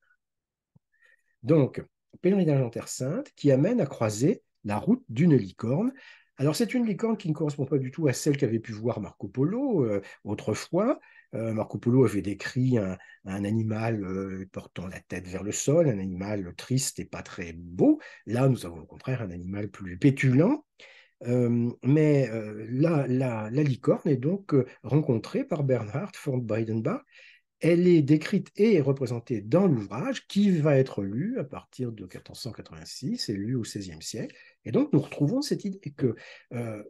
Donc, pèlerinage en Terre Sainte qui amène à croiser la route d'une licorne alors c'est une licorne qui ne correspond pas du tout à celle qu'avait pu voir Marco Polo euh, autrefois. Euh, Marco Polo avait décrit un, animal euh, portant la tête vers le sol, un animal triste et pas très beau. Là, nous avons au contraire un animal plus pétulant. mais la, la, licorne est donc rencontrée par Bernhard von Breidenbach. Elle est décrite et représentée dans l'ouvrage qui va être lu à partir de 1486 et lu au XVIe siècle et donc, nous retrouvons cette idée que euh,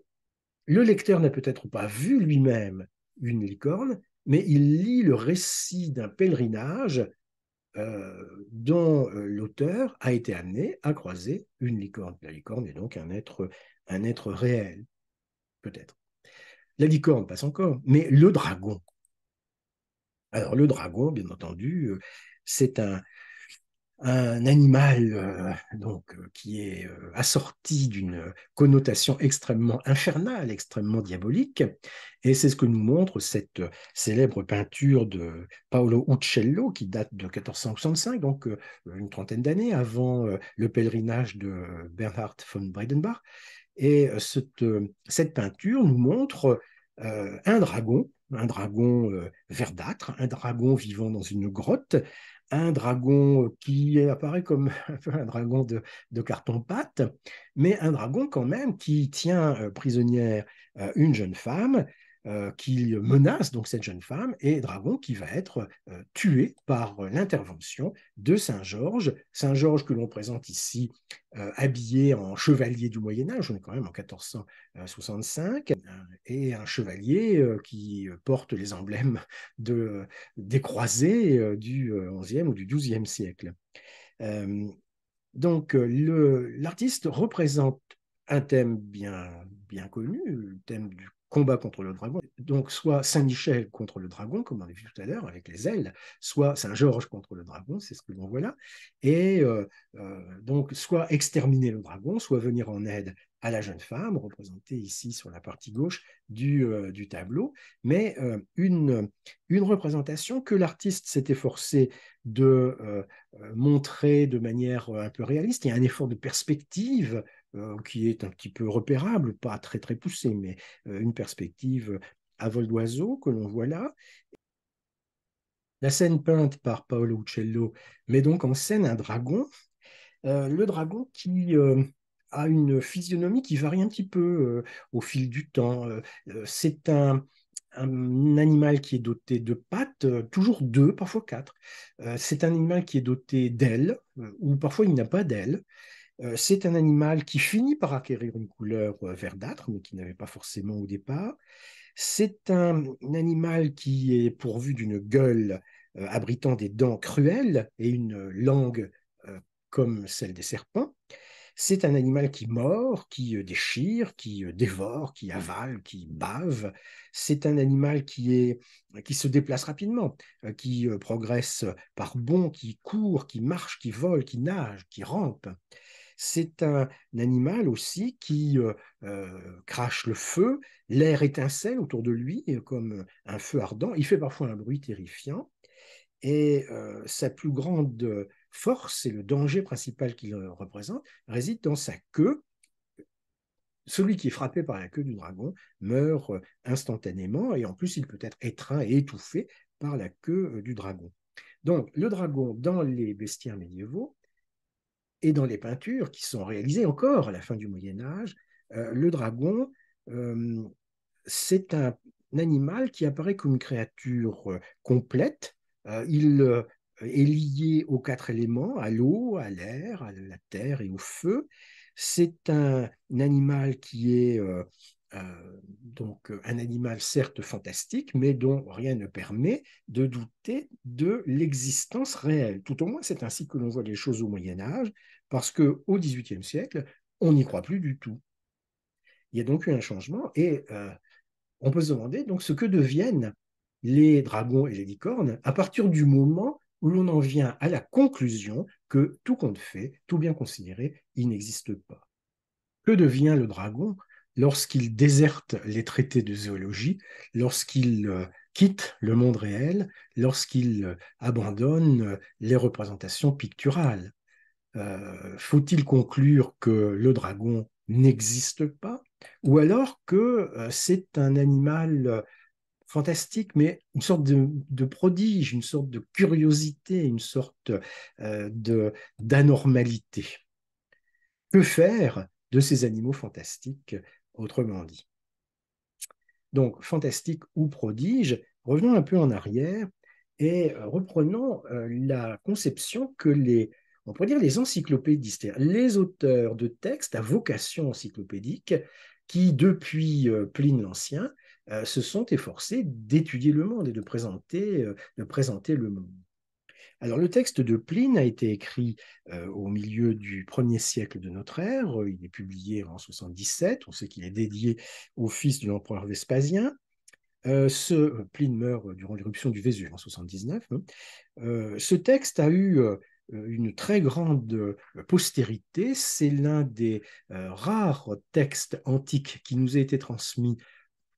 le lecteur n'a peut-être pas vu lui-même une licorne, mais il lit le récit d'un pèlerinage euh, dont euh, l'auteur a été amené à croiser une licorne. La licorne est donc un être, un être réel, peut-être. La licorne passe encore, mais le dragon. Alors le dragon, bien entendu, c'est un, un animal euh, donc euh, qui est euh, assorti d'une connotation extrêmement infernale, extrêmement diabolique, et c'est ce que nous montre cette célèbre peinture de Paolo Uccello qui date de 1465, donc une trentaine d'années avant le pèlerinage de Bernhard von Breidenbach. Et cette peinture nous montre un dragon, un dragon verdâtre, un dragon vivant dans une grotte, un dragon euh, qui apparaît comme (laughs) un dragon de carton-pâte, mais un dragon quand même qui tient euh, prisonnière euh, une jeune femme euh, qui menace donc cette jeune femme et Dragon qui va être euh, tué par euh, l'intervention de Saint Georges. Saint Georges que l'on présente ici habillé en chevalier du Moyen Âge, on est quand même en 1465, et un chevalier qui porte les emblèmes des croisés du 11e ou du 12e siècle. donc l'artiste représente un thème bien, bien connu, le thème du combat contre le dragon. Donc, soit Saint-Michel contre le dragon, comme on l'a vu tout à l'heure avec les ailes, soit Saint-Georges contre le dragon, c'est ce que l'on voit là. Et euh, euh, donc, soit exterminer le dragon, soit venir en aide à la jeune femme, représentée ici sur la partie gauche du, euh, tableau, mais une, représentation que l'artiste s'est efforcé de montrer de manière un peu réaliste. Il y a un effort de perspective euh, qui est un petit peu repérable, pas très très poussé, mais euh, une perspective euh, à vol d'oiseau que l'on voit là. La scène peinte par Paolo Uccello met donc en scène un dragon, le dragon qui a une physionomie qui varie un petit peu au fil du temps. C'est un, un animal qui est doté de pattes, toujours deux, parfois quatre. C'est un animal qui est doté d'ailes, ou parfois il n'a pas d'ailes c'est un animal qui finit par acquérir une couleur verdâtre, mais qui n'avait pas forcément au départ. C'est un, mmh, animal qui est pourvu d'une gueule abritant des dents cruelles et une langue comme celle des serpents. C'est un animal qui mord, qui déchire, qui dévore, qui avale, qui bave. C'est un animal qui, mmh, qui se déplace rapidement, qui progresse par bond, qui court, qui marche, qui vole, qui nage, qui rampe. C'est un animal aussi qui euh, euh, crache le feu, l'air étincelle autour de lui euh, comme un feu ardent. Il fait parfois un bruit terrifiant. Et sa plus grande force et le danger principal qu'il représente réside dans sa queue. Celui qui est frappé par la queue du dragon meurt instantanément et en plus il peut être étreint et étouffé par la queue du dragon. Donc le dragon dans les bestiaires médiévaux et dans les peintures qui sont réalisées encore à la fin du Moyen Âge, euh, le dragon, euh, c'est un, animal qui apparaît comme une créature euh, complète. il est lié aux quatre éléments, à l'eau, à l'air, à la terre et au feu. C'est un, un, animal qui est donc un animal certes fantastique, mais dont rien ne permet de douter de l'existence réelle. Tout au moins, c'est ainsi que l'on voit les choses au Moyen Âge parce que au XVIIIe siècle, on n'y croit plus du tout. Il y a donc eu un changement et euh, on peut se demander donc ce que deviennent les dragons et les licornes à partir du moment où l'on en vient à la conclusion que tout compte fait, tout bien considéré, il n'existe pas. Que devient le dragon lorsqu'il déserte les traités de zoologie, lorsqu'il euh, quitte le monde réel, lorsqu'il euh, abandonne les représentations picturales euh, faut-il conclure que le dragon n'existe pas ou alors que euh, c'est un animal euh, fantastique, mais une sorte de, prodige, une sorte de curiosité, une sorte de d'anormalité. Que faire de ces animaux fantastiques, autrement dit Donc, fantastique ou prodige, revenons un peu en arrière et reprenons la conception que les on pourrait dire les encyclopédistes, les auteurs de textes à vocation encyclopédique qui, depuis euh, Pline l'Ancien, euh, se sont efforcés d'étudier le monde et de présenter, euh, de présenter le monde. Alors le texte de Pline a été écrit au milieu du premier siècle de notre ère, il est publié en 77, on sait qu'il est dédié au fils de l'empereur Vespasien. Pline meurt durant l'éruption du Vésuve en 79. Hein. ce texte a eu euh, une très grande euh, postérité. C'est l'un des euh, rares textes antiques qui nous a été transmis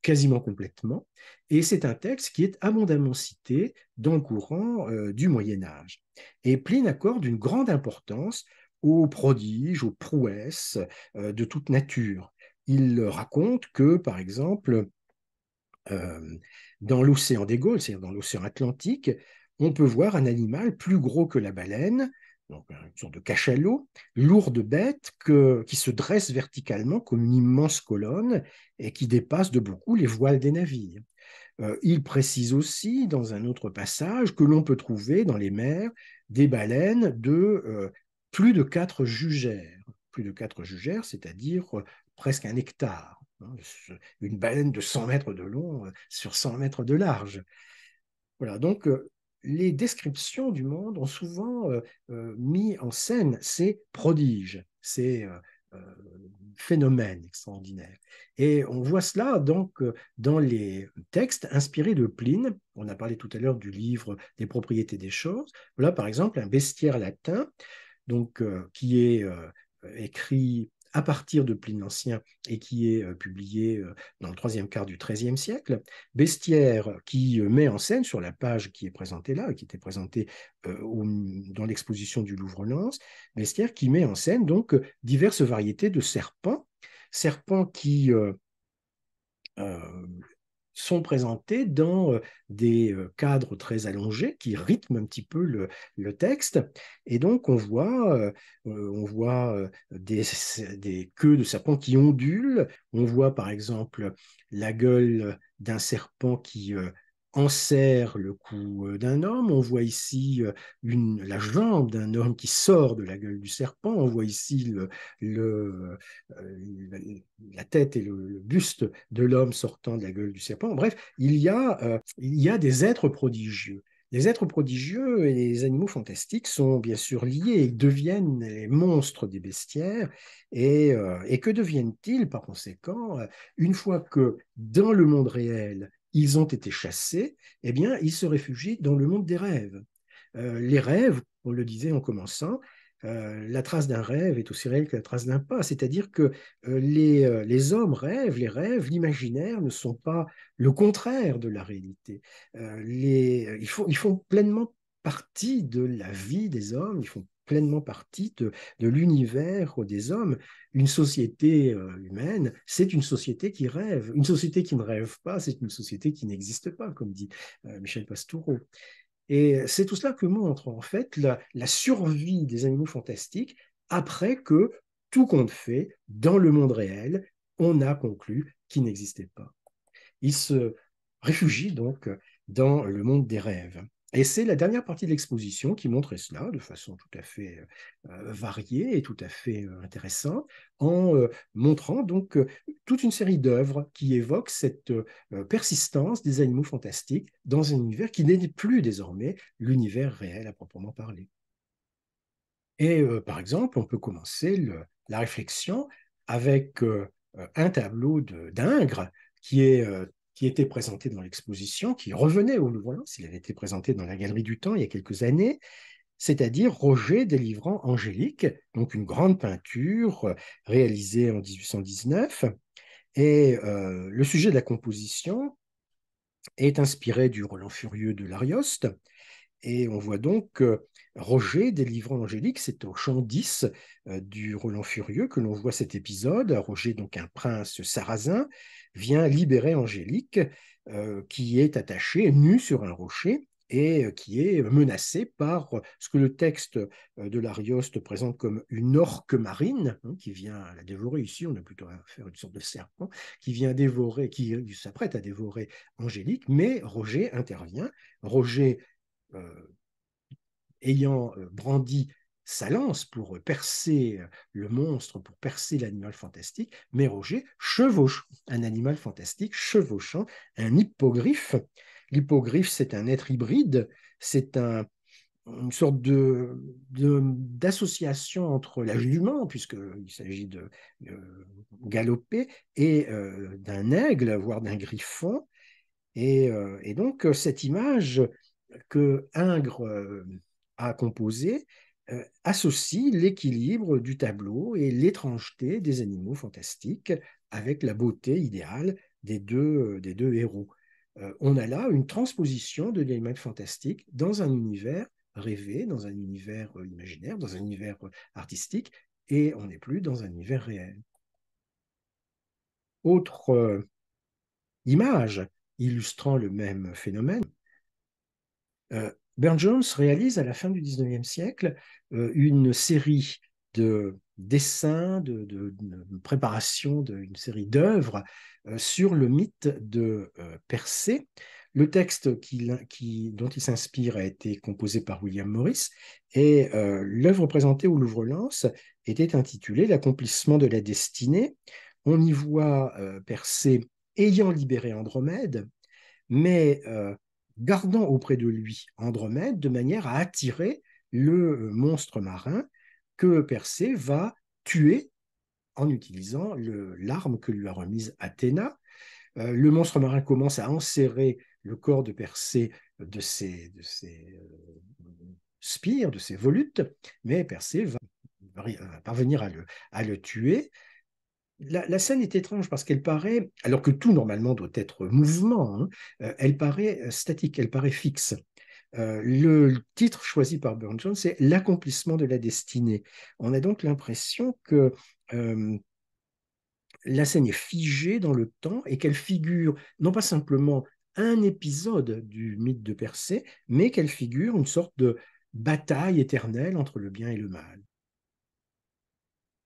quasiment complètement, et c'est un texte qui est abondamment cité dans le courant du Moyen Âge. Et Pline accorde une grande importance aux prodiges, aux prouesses de toute nature. Il raconte que, par exemple, dans l'océan des Gaules, c'est-à-dire dans l'océan Atlantique, on peut voir un animal plus gros que la baleine, donc une sorte de cachalot, lourde bête qui se dresse verticalement comme une immense colonne et qui dépasse de beaucoup les voiles des navires. Euh, il précise aussi dans un autre passage que l'on peut trouver dans les mers des baleines de euh, plus de quatre jugères, plus de quatre jugères, c'est-à-dire euh, presque un hectare, hein, une baleine de 100 mètres de long sur 100 mètres de large. Voilà, donc les descriptions du monde ont souvent euh, euh, mis en scène ces prodiges, ces euh, phénomènes extraordinaires. Et on voit cela donc dans les textes inspirés de Pline. On a parlé tout à l'heure du livre des propriétés des choses. Voilà par exemple un bestiaire latin donc, qui est écrit à partir de Pline l'Ancien et qui est euh, publié euh, dans le troisième quart du XIIIe siècle. Bestiaire qui euh, met en scène sur la page qui est présentée là, qui était présentée dans l'exposition du Louvre-Lens, Bestiaire qui met en scène donc diverses variétés de serpents, serpents qui sont présentés dans euh, des euh, cadres très allongés qui rythment un petit peu le, texte. Et donc, on voit, euh, on voit des, (laughs) des queues de serpents qui ondulent. On voit, par exemple, la gueule d'un serpent qui en serre le cou euh, d'un homme, on voit ici euh, une, la jambe d'un homme qui sort de la gueule du serpent, on voit ici euh, la tête et le, buste de l'homme sortant de la gueule du serpent. Bref, il y a, des êtres prodigieux. Les êtres prodigieux et les animaux fantastiques sont bien sûr liés, ils deviennent les monstres des bestiaires. et que deviennent-ils par conséquent Une fois que dans le monde réel, ils ont été chassés, eh bien, ils se réfugient dans le monde des rêves. Euh, les rêves, on le disait en commençant, euh, la trace d'un rêve est aussi réelle que la trace d'un pas. C'est-à-dire que euh, les, les, hommes rêvent, les rêves, l'imaginaire ne sont pas le contraire de la réalité. Les, ils, font, ils, font, pleinement partie de la vie des hommes, ils font pleinement partie de, l'univers l'univers euh, des hommes. Une société euh, humaine, c'est une société qui rêve. Une société qui ne rêve pas, c'est une société qui n'existe pas, comme dit euh, Michel Pastoureau. Et c'est tout cela que montre en fait la, la survie des animaux fantastiques après que tout compte fait, dans le monde réel, on a conclu qu'ils n'existaient pas. Ils se réfugient donc dans le monde des rêves. Et c'est la dernière partie de l'exposition qui montrait cela de façon tout à fait euh, euh, variée et tout à fait euh, intéressante, en montrant donc toute une série d'œuvres qui évoquent cette persistance des animaux fantastiques dans un univers qui n'est plus désormais l'univers réel à proprement parler. Et par exemple, on peut commencer le, la réflexion avec un tableau d'Ingres qui est qui était présenté dans l'exposition, qui revenait au Louvre, s'il avait été présenté dans la Galerie du Temps il y a quelques années, c'est-à-dire Roger délivrant Angélique, donc une grande peinture euh, réalisée en 1819. Et euh, le sujet de la composition est inspiré du Roland Furieux de l'Arioste. Et on voit donc Roger délivrant Angélique, c'est au chant 10 euh, du Roland Furieux que l'on voit cet épisode. Roger, donc un prince sarrasin, vient libérer Angélique, euh, qui est attachée, nue sur un rocher, et euh, qui est menacée par ce que le texte euh, de l'Arioste présente comme une orque marine, hein, qui vient la dévorer. Ici, on a plutôt à faire une sorte de serpent, qui vient dévorer, qui s'apprête à dévorer Angélique, mais Roger intervient. Roger, ayant brandi sa lance pour euh, percer euh, le monstre, pour percer l'animal fantastique, mais Roger chevauche un animal fantastique chevauchant un hippogriffe. L'hippogriffe, c'est un être hybride, c'est une sorte d'association entre bah l'âge du puisqu'il s'agit de galoper, et euh, d'un aigle, voire d'un griffon. Et, et, donc, cette image que Ingres a composée, euh, associe l'équilibre du tableau et l'étrangeté des animaux fantastiques avec la beauté idéale des deux, euh, des deux héros. Euh, on a là une transposition de l'animal fantastique dans un univers rêvé, dans un univers imaginaire, dans un univers artistique, et on n'est plus dans un univers réel. Autre image illustrant le même phénomène, Burne Jones réalise à la fin du 19e siècle euh, une série de dessins, de, de, préparation d'une série d'œuvres euh, sur le mythe de euh, Percé. Le texte dont il s'inspire a été composé par William Morris et l'œuvre présentée au louvre Lance était intitulée L'accomplissement de la destinée. On y voit Persée ayant libéré Andromède, mais gardant auprès de lui Andromède de manière à attirer le euh, monstre marin que Persée va tuer en utilisant l'arme que lui a remise Athéna. Euh, le monstre marin commence à enserrer le corps de Persée euh, de ses, spires, de ses volutes, mais Persée va, parvenir à le tuer la, scène est étrange parce qu'elle paraît, alors que tout normalement doit être mouvement, hein, euh, elle paraît euh, statique, elle paraît fixe. Euh, le titre choisi par Burne Jones, c'est L'accomplissement de la destinée. On a donc l'impression que la scène est figée dans le temps et qu'elle figure non pas simplement un épisode du mythe de Persée, mais qu'elle figure une sorte de bataille éternelle entre le bien et le mal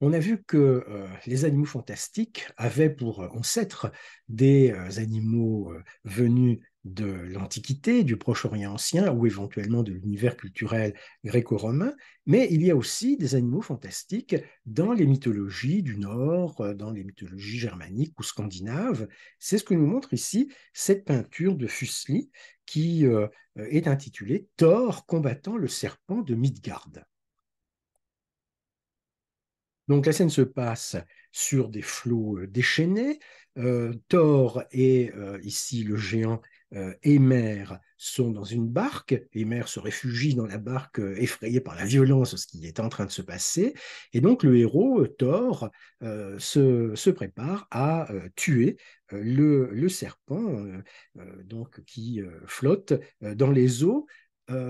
on a vu que euh, les animaux fantastiques avaient pour euh, ancêtres des euh, animaux venus de l'Antiquité, du Proche-Orient ancien ou éventuellement de l'univers culturel gréco-romain, mais il y a aussi des animaux fantastiques dans les mythologies du Nord, dans les mythologies germaniques ou scandinaves. C'est ce que nous montre ici cette peinture de Fusli qui est intitulée Thor combattant le serpent de Midgard. Donc la scène se passe sur des flots euh, déchaînés. Euh, Thor et euh, ici le géant euh, sont dans une barque. Émer se réfugie dans la barque effrayé par la violence, ce qui est en train de se passer. Et donc le héros, Thor, se, prépare à tuer le, serpent donc, qui flotte dans les eaux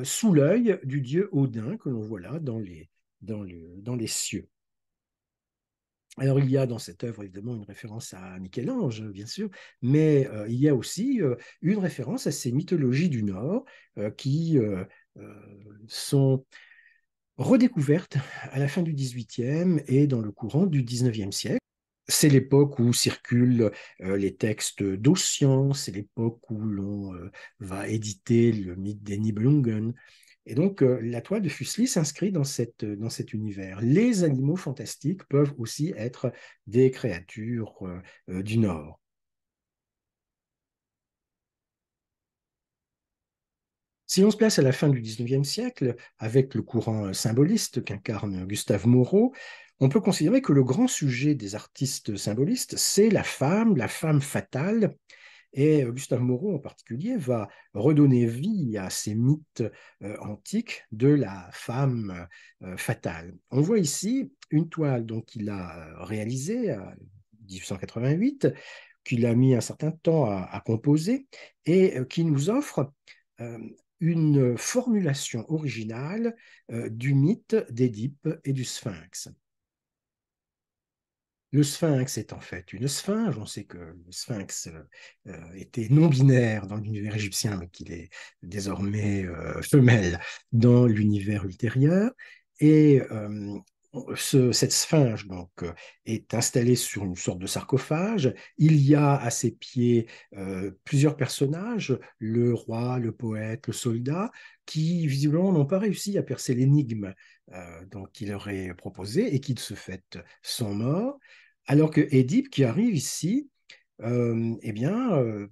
sous l'œil du dieu Odin que l'on voit là dans les, dans les cieux. Alors il y a dans cette œuvre évidemment une référence à Michel-Ange, bien sûr, mais euh, il y a aussi euh, une référence à ces mythologies du Nord euh, qui sont redécouvertes à la fin du XVIIIe et dans le courant du XIXe siècle. C'est l'époque où circulent les textes d'Ossian, c'est l'époque où l'on va éditer le mythe des Nibelungen, et donc, euh, la toile de Fuseli s'inscrit euh, dans, cet univers. Les animaux fantastiques peuvent aussi être des créatures euh, du Nord. Si on se place à la fin du XIXe siècle, avec le courant symboliste qu'incarne Gustave Moreau, on peut considérer que le grand sujet des artistes symbolistes, c'est la femme, la femme fatale, et Gustave Moreau en particulier va redonner vie à ces mythes euh, antiques de la femme euh, fatale. On voit ici une toile qu'il a euh, réalisée en 1888, qu'il a mis un certain temps à, composer et qui nous offre une formulation originale du mythe d'Édipe et du Sphinx. Le sphinx est en fait une sphinge. On sait que le sphinx euh, était non-binaire dans l'univers égyptien, qu'il est désormais euh, femelle dans l'univers ultérieur. Et euh, cette sphinge donc, est installée sur une sorte de sarcophage. Il y a à ses pieds plusieurs personnages, le roi, le poète, le soldat, qui visiblement n'ont pas réussi à percer l'énigme euh, donc, qui leur est proposé et qui de ce fait sont morts. Alors que Édipe, qui arrive ici, euh, eh euh, est bien,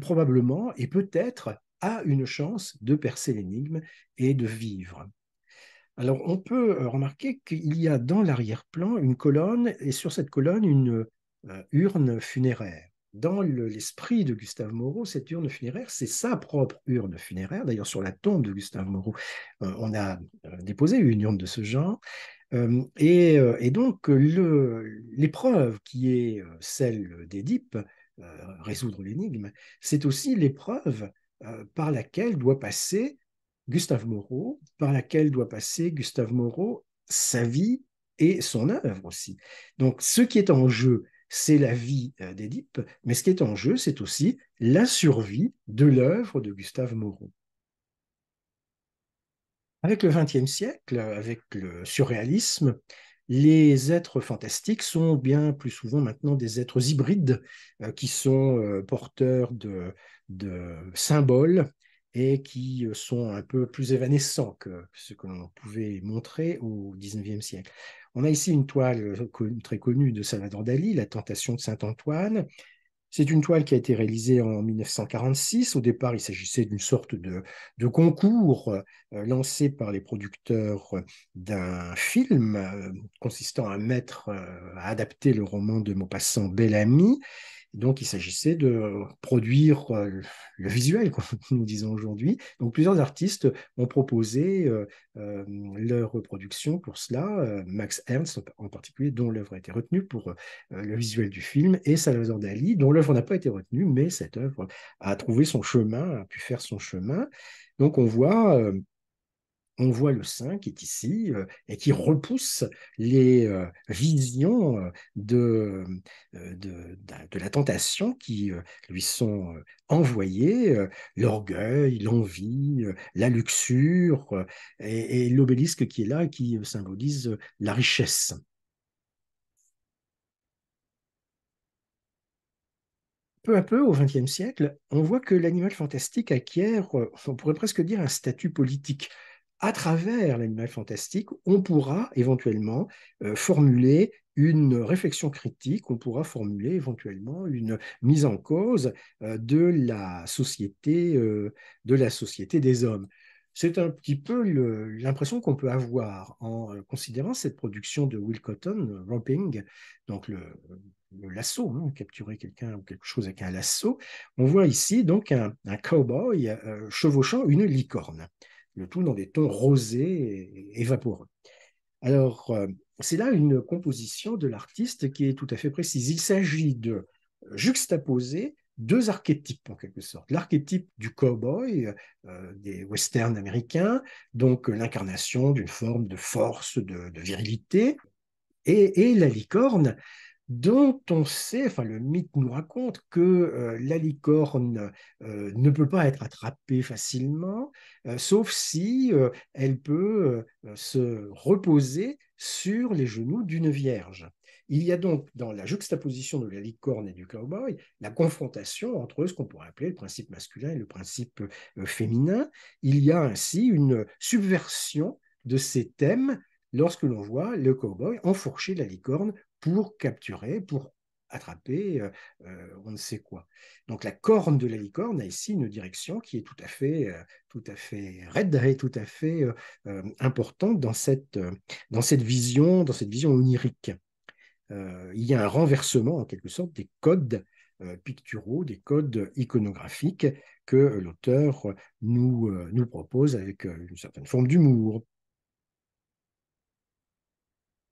probablement et peut-être a une chance de percer l'énigme et de vivre. Alors, on peut remarquer qu'il y a dans l'arrière-plan une colonne et sur cette colonne une urne funéraire dans l'esprit de Gustave Moreau, cette urne funéraire, c'est sa propre urne funéraire. D'ailleurs, sur la tombe de Gustave Moreau, euh, on a euh, déposé une urne de ce genre. Euh, et, donc, l'épreuve qui est celle d'Édipe, résoudre l'énigme, c'est aussi l'épreuve par laquelle doit passer Gustave Moreau, par laquelle doit passer Gustave Moreau sa vie et son œuvre aussi. Donc, ce qui est en jeu, c'est la vie euh, d'Édipe, mais ce qui est en jeu, c'est aussi la survie de l'œuvre de Gustave Moreau. Avec le XXe siècle, avec le surréalisme, les êtres fantastiques sont bien plus souvent maintenant des êtres hybrides euh, qui sont euh, porteurs de, de, symboles et qui sont un peu plus évanescents que ce que l'on pouvait montrer au XIXe siècle. On a ici une toile euh, très connue de Salvador Dali, La Tentation de Saint-Antoine. C'est une toile qui a été réalisée en 1946. Au départ, il s'agissait d'une sorte de, concours euh, lancé par les producteurs euh, d'un film consistant à mettre, à adapter le roman de Maupassant Ami donc, il s'agissait de produire le visuel, comme (laughs) nous disons aujourd'hui. Donc, plusieurs artistes ont proposé euh, euh, leur reproduction pour cela. Euh, Max Ernst, en particulier, dont l'œuvre a été retenue pour le visuel du film, et Salvador Dali, dont l'œuvre n'a pas été retenue, mais cette œuvre a trouvé son chemin, a pu faire son chemin. Donc, on voit on voit le sein qui est ici euh, et qui repousse les euh, visions euh, de, la tentation qui lui sont envoyées, l'orgueil, l'envie, la luxure et, et l'obélisque qui est là qui symbolise la richesse. peu à peu, au XXe siècle, on voit que l'animal fantastique acquiert, on pourrait presque dire, un statut politique à travers l'animal fantastique, on pourra éventuellement euh, formuler une réflexion critique, on pourra formuler éventuellement une mise en cause euh, de, la société, euh, de la société des hommes. C'est un petit peu l'impression qu'on peut avoir en considérant cette production de Will Cotton, Roping, donc le, lasso, hein, capturer quelqu'un ou quelque chose avec un lasso. On voit ici donc un, un cowboy chevauchant une licorne le tout dans des tons rosés et, vaporeux. Alors, euh, c'est là une composition de l'artiste qui est tout à fait précise. Il s'agit de juxtaposer deux archétypes en quelque sorte. L'archétype du cowboy euh, des westerns américains, donc l'incarnation d'une forme de force, de, virilité, et, la licorne, dont on sait, enfin le mythe nous raconte que euh, la licorne euh, ne peut pas être attrapée facilement, euh, sauf si elle peut se reposer sur les genoux d'une vierge. Il y a donc dans la juxtaposition de la licorne et du cowboy la confrontation entre ce qu'on pourrait appeler le principe masculin et le principe féminin. Il y a ainsi une subversion de ces thèmes lorsque l'on voit le cowboy enfourcher la licorne pour capturer, pour attraper euh, euh, on ne sait quoi. Donc la corne de la licorne a ici une direction qui est tout à fait, euh, tout à fait raide et tout à fait importante dans cette, dans cette vision, dans cette vision onirique. il y a un renversement en quelque sorte des codes picturaux, des codes iconographiques que l'auteur nous propose avec une certaine forme d'humour,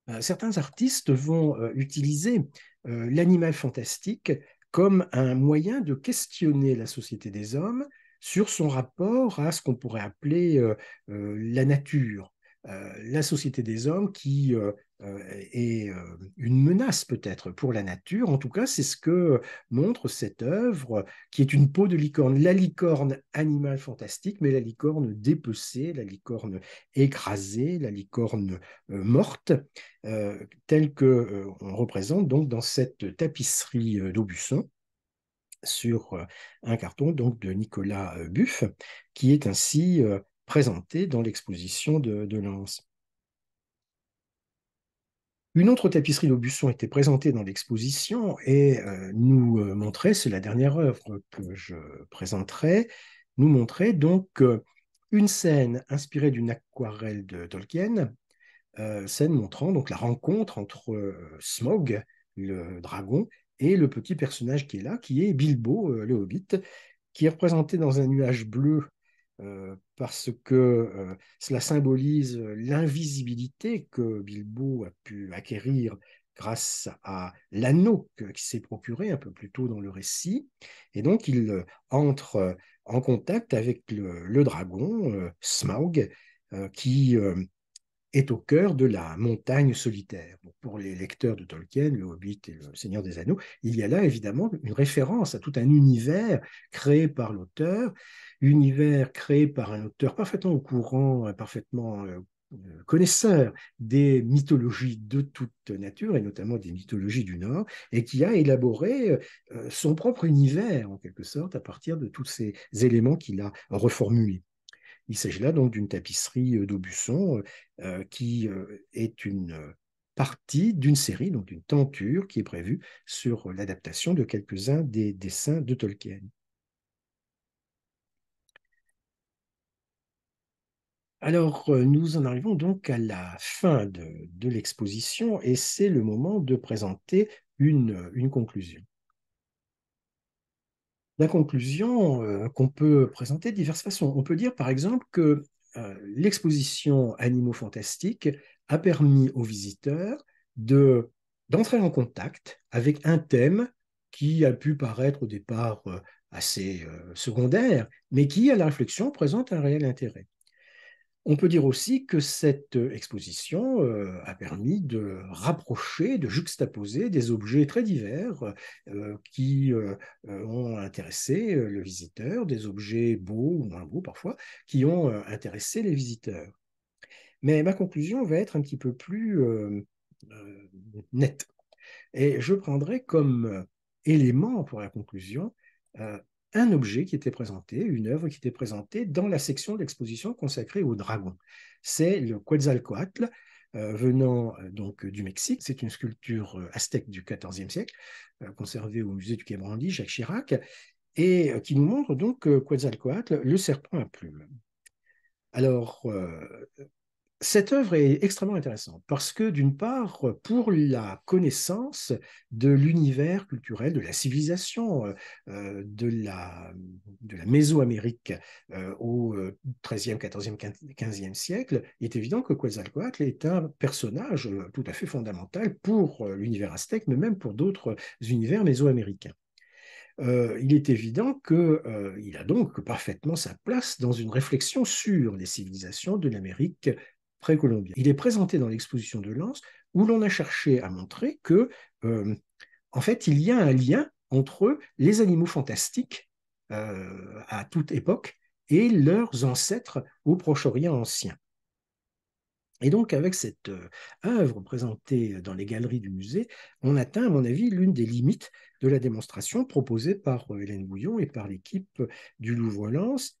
euh, certains artistes vont euh, utiliser euh, l'animal fantastique comme un moyen de questionner la société des hommes sur son rapport à ce qu'on pourrait appeler la nature, euh, la société des hommes qui euh, euh, est une menace peut-être pour la nature. En tout cas, c'est ce que montre cette œuvre qui est une peau de licorne, la licorne animal fantastique, mais la licorne dépecée, la licorne écrasée, la licorne morte, telle que on représente donc dans cette tapisserie d'Aubusson sur un carton donc de Nicolas Buff, qui est ainsi présentée dans l'exposition de, Lens. Une autre tapisserie d'Aubusson était présentée dans l'exposition et euh, nous euh, montrait, c'est la dernière œuvre que je présenterai, nous montrait donc euh, une scène inspirée d'une aquarelle de Tolkien, scène montrant donc la rencontre entre Smog, le dragon, et le petit personnage qui est là, qui est Bilbo, le hobbit, qui est représenté dans un nuage bleu euh, parce que euh, cela symbolise euh, l'invisibilité que Bilbo a pu acquérir grâce à l'anneau qui s'est procuré un peu plus tôt dans le récit. Et donc, il entre en contact avec le, dragon, Smaug, qui est au cœur de la montagne solitaire. pour les lecteurs de Tolkien, le Hobbit et le Seigneur des Anneaux, il y a là évidemment une référence à tout un univers créé par l'auteur, univers créé par un auteur parfaitement au courant, euh, parfaitement euh, euh, connaisseur des mythologies de toute nature, et notamment des mythologies du Nord, et qui a élaboré son propre univers, en quelque sorte, à partir de tous ces éléments qu'il a reformulés. Il s'agit là donc d'une tapisserie euh, d'Aubusson euh, euh, qui est une partie d'une série, donc d'une tenture qui est prévue sur l'adaptation de quelques-uns des dessins de Tolkien. Alors, nous en arrivons donc à la fin de, l'exposition et c'est le moment de présenter une conclusion la conclusion euh, qu'on peut présenter de diverses façons. On peut dire par exemple que euh, l'exposition Animaux fantastiques a permis aux visiteurs de d'entrer en contact avec un thème qui a pu paraître au départ euh, assez secondaire, mais qui, à la réflexion, présente un réel intérêt. On peut dire aussi que cette euh, exposition euh, a permis de rapprocher, de juxtaposer des objets très divers euh, qui ont intéressé le visiteur, des objets beaux ou moins beaux parfois, qui ont intéressé les visiteurs. Mais ma conclusion va être un petit peu plus nette. Et je prendrai comme élément pour la conclusion un objet qui était présenté, une œuvre qui était présentée dans la section d'exposition consacrée aux dragons. C'est le Quetzalcoatl, euh, venant euh, donc du Mexique. C'est une sculpture euh, aztèque du XIVe siècle, conservée au musée du Quai Jacques Chirac, et qui nous montre donc Quetzalcoatl, le serpent à plumes. Alors, cette œuvre est extrêmement intéressante parce que d'une part, pour la connaissance de l'univers culturel, de la civilisation euh, euh, de, la, de la Mésoamérique euh, au XIIIe, XIVe, XVe siècle, il est évident que Quetzalcoatl est un personnage tout à fait fondamental pour l'univers aztèque, mais même pour d'autres univers mésoaméricains. Euh, il est évident qu'il a donc parfaitement sa place dans une réflexion sur les civilisations de l'Amérique précolombien. Il est présenté dans l'exposition de Lens où l'on a cherché à montrer que, euh, en fait, il y a un lien entre les animaux fantastiques euh, à toute époque et leurs ancêtres au Proche-Orient ancien. Et donc, avec cette euh, œuvre présentée dans les galeries du musée, on atteint, à mon avis, l'une des limites de la démonstration proposée par Hélène Bouillon et par l'équipe du Louvre-Lens.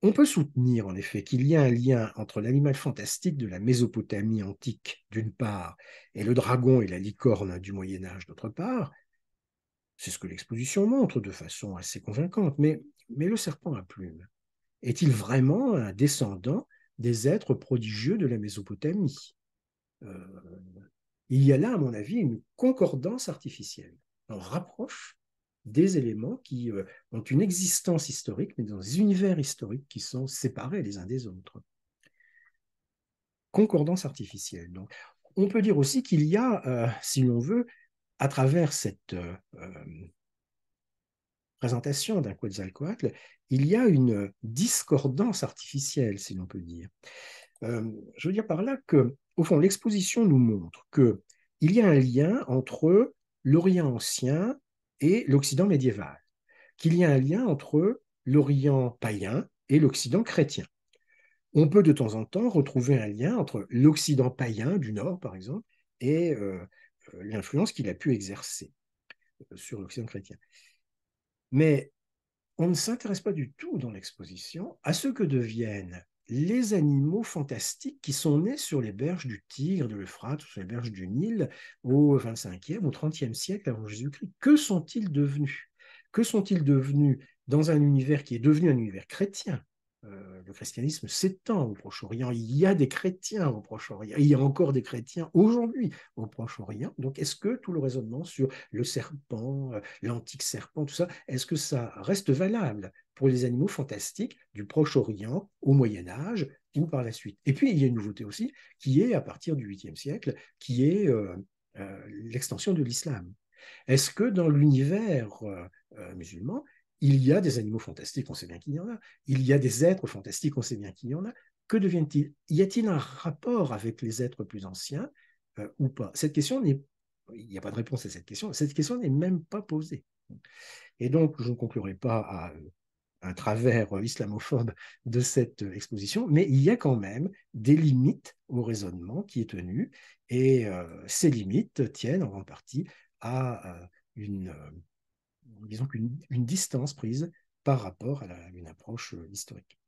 On peut soutenir en effet qu'il y a un lien entre l'animal fantastique de la Mésopotamie antique d'une part et le dragon et la licorne du Moyen Âge d'autre part. C'est ce que l'exposition montre de façon assez convaincante, mais, le serpent à plumes est-il vraiment un descendant des êtres prodigieux de la Mésopotamie euh, Il y a là, à mon avis, une concordance artificielle. On rapproche des éléments qui euh, ont une existence historique, mais dans des univers historiques qui sont séparés les uns des autres. Concordance artificielle. Donc, on peut dire aussi qu'il y a, euh, si l'on veut, à travers cette euh, présentation d'un Quetzalcoatl, il y a une discordance artificielle, si l'on peut dire. je veux dire par là que, au fond, l'exposition nous montre que il y a un lien entre l'Orient ancien et l'Occident médiéval, qu'il y a un lien entre l'Orient païen et l'Occident chrétien. On peut de temps en temps retrouver un lien entre l'Occident païen du Nord, par exemple, et euh, euh, l'influence qu'il a pu exercer euh, sur l'Occident chrétien. Mais on ne s'intéresse pas du tout dans l'exposition à ce que deviennent les animaux fantastiques qui sont nés sur les berges du Tigre, de l'Euphrate, sur les berges du Nil au 25e, au 30e siècle avant Jésus-Christ. Que sont-ils devenus Que sont-ils devenus dans un univers qui est devenu un univers chrétien euh, le christianisme s'étend au Proche-Orient. Il y a des chrétiens au Proche-Orient. Il y a encore des chrétiens aujourd'hui au Proche-Orient. Donc, est-ce que tout le raisonnement sur le serpent, euh, l'antique serpent, tout ça, est-ce que ça reste valable pour les animaux fantastiques du Proche-Orient au Moyen Âge ou par la suite. Et puis, il y a une nouveauté aussi qui est à partir du 8e siècle, qui est euh, euh, l'extension de l'islam. Est-ce que dans l'univers euh, musulman, il y a des animaux fantastiques, on sait bien qu'il y en a. Il y a des êtres fantastiques, on sait bien qu'il y en a. Que deviennent-ils Y a-t-il un rapport avec les êtres plus anciens ou pas Cette question n'est il n'y a pas de réponse à cette question. Cette question n'est même pas posée. Et donc, je ne conclurai pas à un travers euh, islamophobe de cette euh, exposition, mais il y a quand même des limites au raisonnement qui est tenu, et euh, ces limites tiennent en grande partie à une, disons distance prise par rapport à une approche historique.